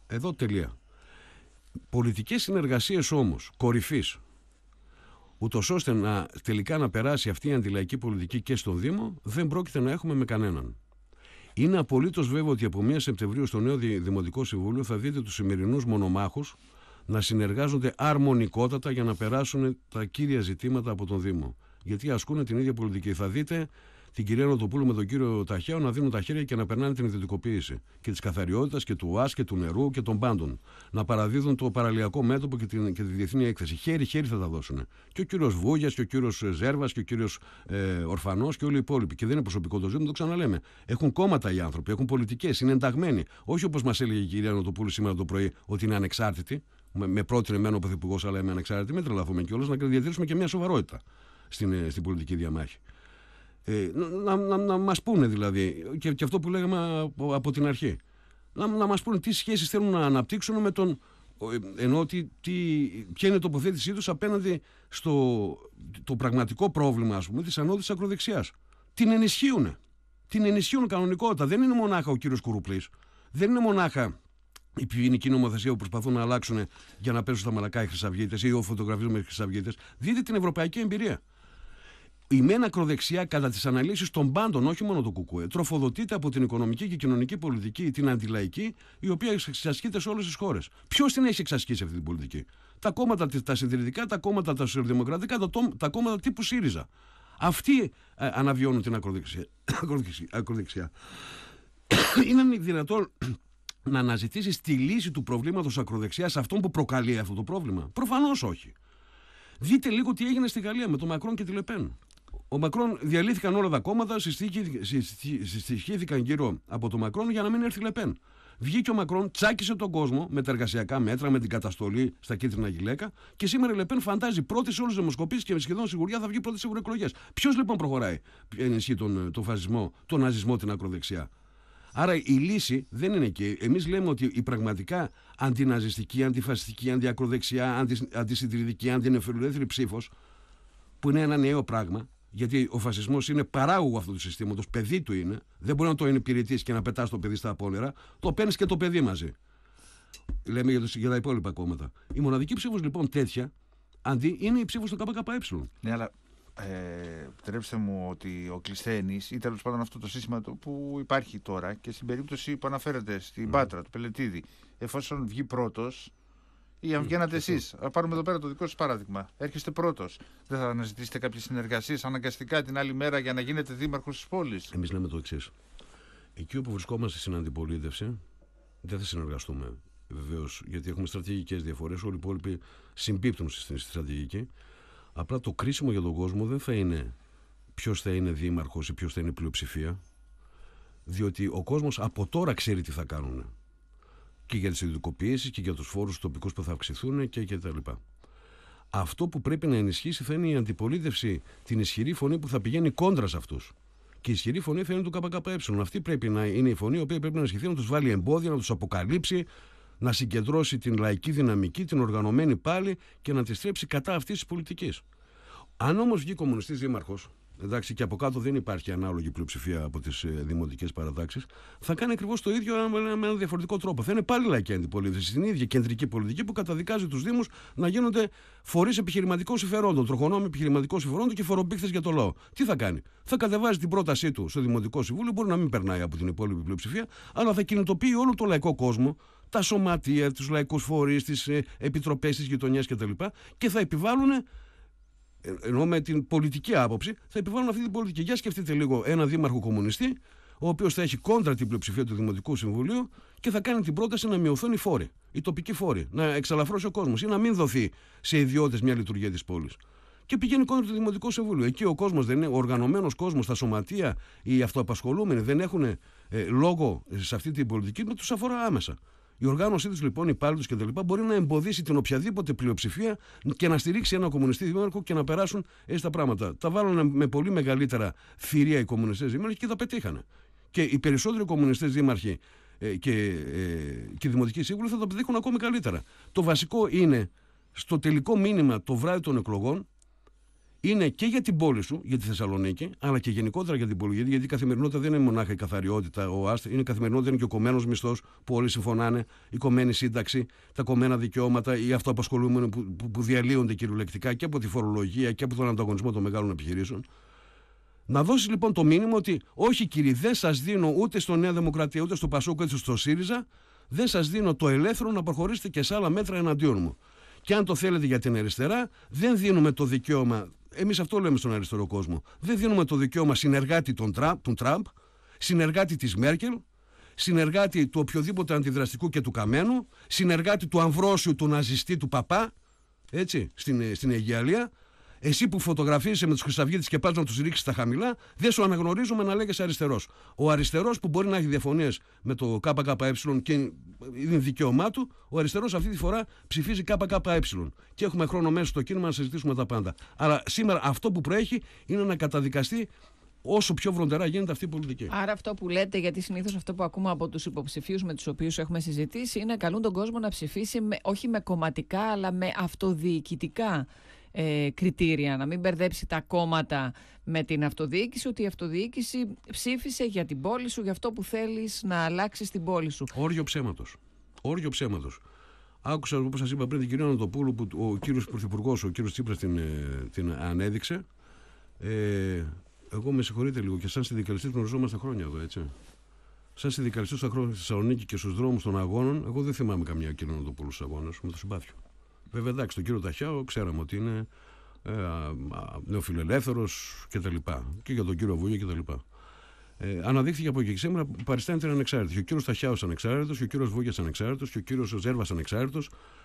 Εδώ τελεία. Πολιτικές συνεργασίες όμως, κορυφής, ούτως ώστε να, τελικά να περάσει αυτή η αντιλαϊκή πολιτική και στον Δήμο, δεν πρόκειται να έχουμε με κανέναν. Είναι απολύτως βέβαιο ότι από 1 Σεπτεμβρίου στο νέο Δημοτικό Συμβούλιο θα δείτε τους σημερινούς μονομάχους να συνεργάζονται αρμονικότατα για να περάσουν τα κύρια ζητήματα από τον Δήμο. Γιατί ασκούν την ίδια πολιτική. Θα δείτε την κυρία Ροδοπούλου με τον κύριο Ταχαίο να δίνουν τα χέρια και να περνάνε την ιδιωτικοποίηση και της καθαριότητας και του ΟΑΣ και του νερού και των πάντων. Να παραδίδουν το παραλιακό μέτωπο και, την, και τη διεθνή έκθεση. Χέρι-χέρι θα τα δώσουν. Και ο κύριος Βούγιας και ο κύριος ε, Ζέρβας και ο κύριος ε, Ορφανός και όλοι οι υπόλοιποι. Και δεν είναι προσωπικό το ζήτημα, το ξαναλέμε. Έχουν κόμματα οι άνθρωποι, έχουν πολιτικές, είναι ενταγμένοι. Όχι όπως μας έλεγε η κυρία Ροδοπούλου σήμερα το πρωί ότι είναι ανεξάρτητη. Με, με πρότεινε εμένα ο Πρωθυπουργός, αλλά είμαι ανεξάρτητη. Μην τρελαθούμε κιόλας να διατηρήσουμε και μια σοβαρότητα στην, ε, στην πολιτική διαμάχη. Ε, να, να, μας πούνε δηλαδή και, αυτό που λέγαμε από, την αρχή να, να μας πούνε τι σχέσεις θέλουν να αναπτύξουν με τον ε, ενώ τι, τι, ποια είναι η τοποθέτησή τους απέναντι στο το πραγματικό πρόβλημα ας πούμε της ανώδης ακροδεξιάς την ενισχύουν την ενισχύουν κανονικότητα δεν είναι μονάχα ο κύριος Κουρουπλής δεν είναι μονάχα η ποινική νομοθεσία που προσπαθούν να αλλάξουν για να πέσουν στα μαλακά οι χρυσαυγίτες ή ο φωτογραφίε με χρυσαυγίτες. Δείτε την ευρωπαϊκή εμπειρία. Η μεν ακροδεξιά, κατά τις αναλύσεις των πάντων, όχι μόνο του Κουκουέ, τροφοδοτείται από την οικονομική και κοινωνική πολιτική, την αντιλαϊκή, η οποία εξασκείται σε όλες τις χώρες. Ποιος την έχει εξασκήσει αυτή την πολιτική, Τα κόμματα τα συντηρητικά, τα κόμματα τα σοσιαλδημοκρατικά, τα, τα κόμματα τύπου ΣΥΡΙΖΑ. Αυτοί ε, αναβιώνουν την ακροδεξιά. ακροδεξιά. Είναι δυνατόν να αναζητήσεις τη λύση του προβλήματος ακροδεξιάς αυτόν που προκαλεί αυτό το πρόβλημα. Προφανώς όχι. Δείτε λίγο τι έγινε στη Γαλλία με τον Μακρόν και τη Λεπέν. Ο Μακρόν διαλύθηκαν όλα τα κόμματα, συστοιχήθηκαν γύρω από τον Μακρόν για να μην έρθει Λεπέν. Βγήκε ο Μακρόν, τσάκισε τον κόσμο με τα εργασιακά μέτρα, με την καταστολή στα κίτρινα γυλαίκα και σήμερα η Λεπέν φαντάζει πρώτη σε όλες τις δημοσκοπήσεις και με σχεδόν σιγουριά θα βγει πρώτη σε ευρωεκλογές. Ποιος λοιπόν προχωράει, ενισχύει τον, ε, τον φασισμό, τον ναζισμό, την ακροδεξιά. Άρα η λύση δεν είναι εκεί. Εμείς λέμε ότι η πραγματικά αντιναζιστική, αντιφασιστική, αντιακροδεξιά, αντι, αντισυντηρητική, ψήφος, που είναι ένα νέο πράγμα, γιατί ο φασισμός είναι παράγωγο αυτού του συστήματος, παιδί του είναι. Δεν μπορεί να το υπηρετήσει και να πετάς το παιδί στα απόνερα. Το παίρνεις και το παιδί μαζί. Λέμε για, το, για τα υπόλοιπα κόμματα. Η μοναδική ψήφος λοιπόν τέτοια, αντί είναι η ψήφος του ΚΚΕ. Ναι, αλλά ε, επιτρέψτε μου ότι ο Κλεισθένη ή τέλος πάντων αυτό το σύστημα που υπάρχει τώρα και στην περίπτωση που αναφέρεται στην ναι. Πάτρα, του Πελετίδη, εφόσον βγει πρώτος, ή αν βγαίνατε εσεί. Πάρουμε εδώ πέρα το δικό σας παράδειγμα. Έρχεστε πρώτος. Δεν θα αναζητήσετε κάποιες συνεργασίες αναγκαστικά την άλλη μέρα για να γίνετε δήμαρχος της πόλης. Εμείς λέμε το εξής. Εκεί όπου βρισκόμαστε στην αντιπολίτευση, δεν θα συνεργαστούμε. Βεβαίως, γιατί έχουμε στρατηγικές διαφορές. Όλοι οι υπόλοιποι συμπίπτουν στη στρατηγική. Απλά το κρίσιμο για τον κόσμο δεν θα είναι ποιος θα είναι δήμαρχος ή ποιος θα είναι πλειοψηφία. Διότι ο κόσμος από τώρα ξέρει τι θα κάνουν και για τις ιδιωτικοποιήσεις και για τους φόρους τοπικούς που θα αυξηθούν και, και τα λοιπά. Αυτό που πρέπει να ενισχύσει θα είναι η αντιπολίτευση, την ισχυρή φωνή που θα πηγαίνει κόντρα σε αυτούς. Και η ισχυρή φωνή θα είναι του ΚΚΕ. Αυτή πρέπει να είναι η φωνή η πρέπει να ενισχυθεί, να τους βάλει εμπόδια, να τους αποκαλύψει, να συγκεντρώσει την λαϊκή δυναμική, την οργανωμένη πάλι και να τη στρέψει κατά αυτής της πολιτικής. Αν όμως βγει κομμουνιστής δήμαρχος, εντάξει, και από κάτω δεν υπάρχει ανάλογη πλειοψηφία από τις ε, δημοτικές παραδάξει. θα κάνει ακριβώς το ίδιο με έναν διαφορετικό τρόπο. Θα είναι πάλι λαϊκή αντιπολίτευση, στην ίδια κεντρική πολιτική που καταδικάζει τους Δήμους να γίνονται φορείς επιχειρηματικών συμφερόντων, τροχονόμοι επιχειρηματικών συμφερόντων και φοροπίχτε για το λαό. Τι θα κάνει, θα κατεβάζει την πρότασή του στο Δημοτικό Συμβούλιο, μπορεί να μην περνάει από την υπόλοιπη πλειοψηφία, αλλά θα κινητοποιεί όλο το λαϊκό κόσμο τα σωματεία, τους λαϊκούς φορείς, τις ε, επιτροπές της γειτονιάς κτλ. Και, και θα επιβάλλουν ε, ενώ με την πολιτική άποψη, θα επιβάλλουν αυτή την πολιτική. Για σκεφτείτε λίγο ένα δήμαρχο κομμουνιστή, ο οποίος θα έχει κόντρα την πλειοψηφία του Δημοτικού Συμβουλίου και θα κάνει την πρόταση να μειωθούν οι φόροι, οι τοπικοί φόροι, να εξαλαφρώσει ο κόσμος ή να μην δοθεί σε ιδιώτες μια λειτουργία της πόλης. Και πηγαίνει κόντρα του Δημοτικού Συμβουλίου. Εκεί ο κόσμος δεν είναι, ο οργανωμένος κόσμος, τα σωματεία, οι αυτοαπασχολούμενοι δεν έχουν ε, λόγο σε αυτή την πολιτική, με τους αφορά άμεσα. Η οργάνωσή τους λοιπόν, του κτλ. μπορεί να εμποδίσει την οποιαδήποτε πλειοψηφία και να στηρίξει ένα κομμουνιστή δήμαρχο και να περάσουν έτσι τα πράγματα. Τα βάλανε με πολύ μεγαλύτερα θηρία οι κομμουνιστές δήμαρχοι και τα πετύχανε. Και οι περισσότεροι κομμουνιστές δήμαρχοι ε, και, ε, και δημοτικοί σύμβουλοι θα τα πετύχουν ακόμη καλύτερα. Το βασικό είναι στο τελικό μήνυμα το βράδυ των εκλογών είναι και για την πόλη σου, για τη Θεσσαλονίκη, αλλά και γενικότερα για την πόλη. Γιατί, γιατί η καθημερινότητα δεν είναι μονάχα η καθαριότητα, ο άστρο, είναι η καθημερινότητα, είναι και ο κομμένος μισθός που όλοι συμφωνάνε, η κομμένη σύνταξη, τα κομμένα δικαιώματα, οι αυτοαπασχολούμενοι που, που, που διαλύονται κυριολεκτικά και από τη φορολογία και από τον ανταγωνισμό των μεγάλων επιχειρήσεων. Να δώσει λοιπόν το μήνυμα ότι όχι κύριε, δεν σας δίνω ούτε στο Νέα Δημοκρατία, ούτε στο Πασόκ, ούτε στο ΣΥΡΙΖΑ, δεν σας δίνω το ελεύθερο να προχωρήσετε και σε άλλα μέτρα εναντίον μου. Και αν το θέλετε για την αριστερά, δεν δίνουμε το δικαίωμα εμείς αυτό λέμε στον αριστερό κόσμο. Δεν δίνουμε το δικαίωμα συνεργάτη των Τραμπ, του Τραμπ, συνεργάτη της Μέρκελ, συνεργάτη του οποιοδήποτε αντιδραστικού και του καμένου, συνεργάτη του Αμβρόσιου, του ναζιστή, του παπά, έτσι, στην, στην εσύ που φωτογραφίζεσαι με τους Χρυσταυγίτε και πας να τους ρίξεις τα χαμηλά, δεν σου αναγνωρίζουμε να λέγεσαι αριστερός. Ο αριστερός που μπορεί να έχει διαφωνίες με το ΚΚΕ και είναι δικαίωμά του, ο αριστερός αυτή τη φορά ψηφίζει ΚΚΕ. Και έχουμε χρόνο μέσα στο κίνημα να συζητήσουμε τα πάντα. Αλλά σήμερα αυτό που προέχει είναι να καταδικαστεί όσο πιο βροντερά γίνεται αυτή η πολιτική. Άρα αυτό που λέτε, γιατί συνήθως αυτό που ακούμε από τους υποψηφίους με τους οποίους έχουμε συζητήσει, είναι καλούν τον κόσμο να ψηφίσει όχι με κομματικά, αλλά με αυτοδιοικητικά ε, κριτήρια, να μην μπερδέψει τα κόμματα με την αυτοδιοίκηση, ότι η αυτοδιοίκηση ψήφισε για την πόλη σου, για αυτό που θέλεις να αλλάξεις την πόλη σου. Όριο ψέματος. Όριο ψέματος. Άκουσα, όπω σας είπα πριν, την κυρία Ανατοπούλου που ο κύριος Πρωθυπουργός, ο κύριος Τσίπρας την, ε, την ανέδειξε. Ε, εγώ με συγχωρείτε λίγο και σαν συνδικαλιστής γνωριζόμαστε χρόνια εδώ, έτσι. Σαν συνδικαλιστής στα χρόνια στη Θεσσαλονίκη και στους δρόμους των αγώνων, εγώ δεν θυμάμαι καμιά κυρία Νατοπούλου αγώνες, με το συμπάθειο. Βέβαια, εντάξει, τον κύριο Ταχιάο ξέραμε ότι είναι ε, νεοφιλελεύθερο κτλ. Και, και για τον κύριο Βούλια κτλ. Ε, αναδείχθηκε από εκεί και σήμερα παριστάνεται ανεξάρτητος. Και ο κύριος Ταχιάος ανεξάρτητος, και ο κύριος Βούγιας ανεξάρτητος, και ο κύριος Ζέρβα ανεξάρτητος.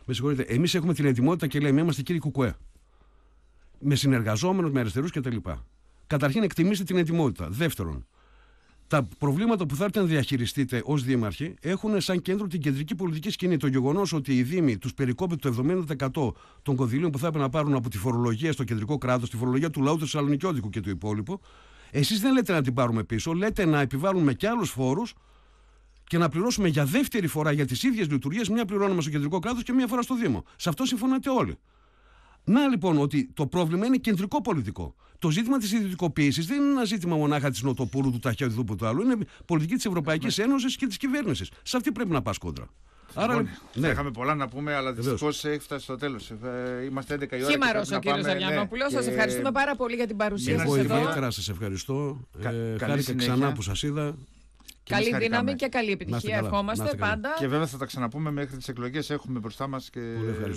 Με συγχωρείτε, εμείς έχουμε την ετοιμότητα και λέμε είμαστε κύριοι Κουκουέ. Με συνεργαζόμενους, με αριστερούς κτλ. Καταρχήν εκτιμήστε την ετοιμότητα. Δεύτερον, τα προβλήματα που θα έρθετε να διαχειριστείτε ως δήμαρχοι έχουν σαν κέντρο την κεντρική πολιτική σκηνή. Το γεγονός ότι οι Δήμοι τους περικόπτουν το 70% των κονδυλίων που θα έπρεπε να πάρουν από τη φορολογία στο κεντρικό κράτος, τη φορολογία του λαού του Θεσσαλονικιώτικου και του υπόλοιπου, εσείς δεν λέτε να την πάρουμε πίσω, λέτε να επιβάλλουμε και άλλους φόρους και να πληρώσουμε για δεύτερη φορά για τις ίδιες λειτουργίες, μια πληρώνουμε στο κεντρικό κράτος και μια φορά στο Δήμο. Σε αυτό συμφωνάτε όλοι. Να λοιπόν ότι το πρόβλημα είναι κεντρικό πολιτικό. Το ζήτημα της ιδιωτικοποίησης δεν είναι ένα ζήτημα μονάχα της Νοτοπούλου, του Ταχιαδού, του άλλου. Είναι πολιτική της Ευρωπαϊκής ναι. Ένωσης και της κυβέρνησης. Σε αυτή πρέπει να πας κόντρα. Άρα, λοιπόν, ναι. Είχαμε πολλά να πούμε, αλλά δυστυχώς έφτασε στο τέλος. Ε, είμαστε 11 η ώρα. Χήμαρο ο κύριο Αριανόπουλο. Ναι. Σα ευχαριστούμε πάρα πολύ για την παρουσία σα. Εγώ ιδιαίτερα σας ευχαριστώ. Ε, Κα, ε, χάρηκα ξανά που σας είδα. Καλή δύναμη και καλή επιτυχία. Ευχόμαστε πάντα. Και βέβαια θα τα ξαναπούμε μέχρι τις εκλογές. Έχουμε μπροστά μας και.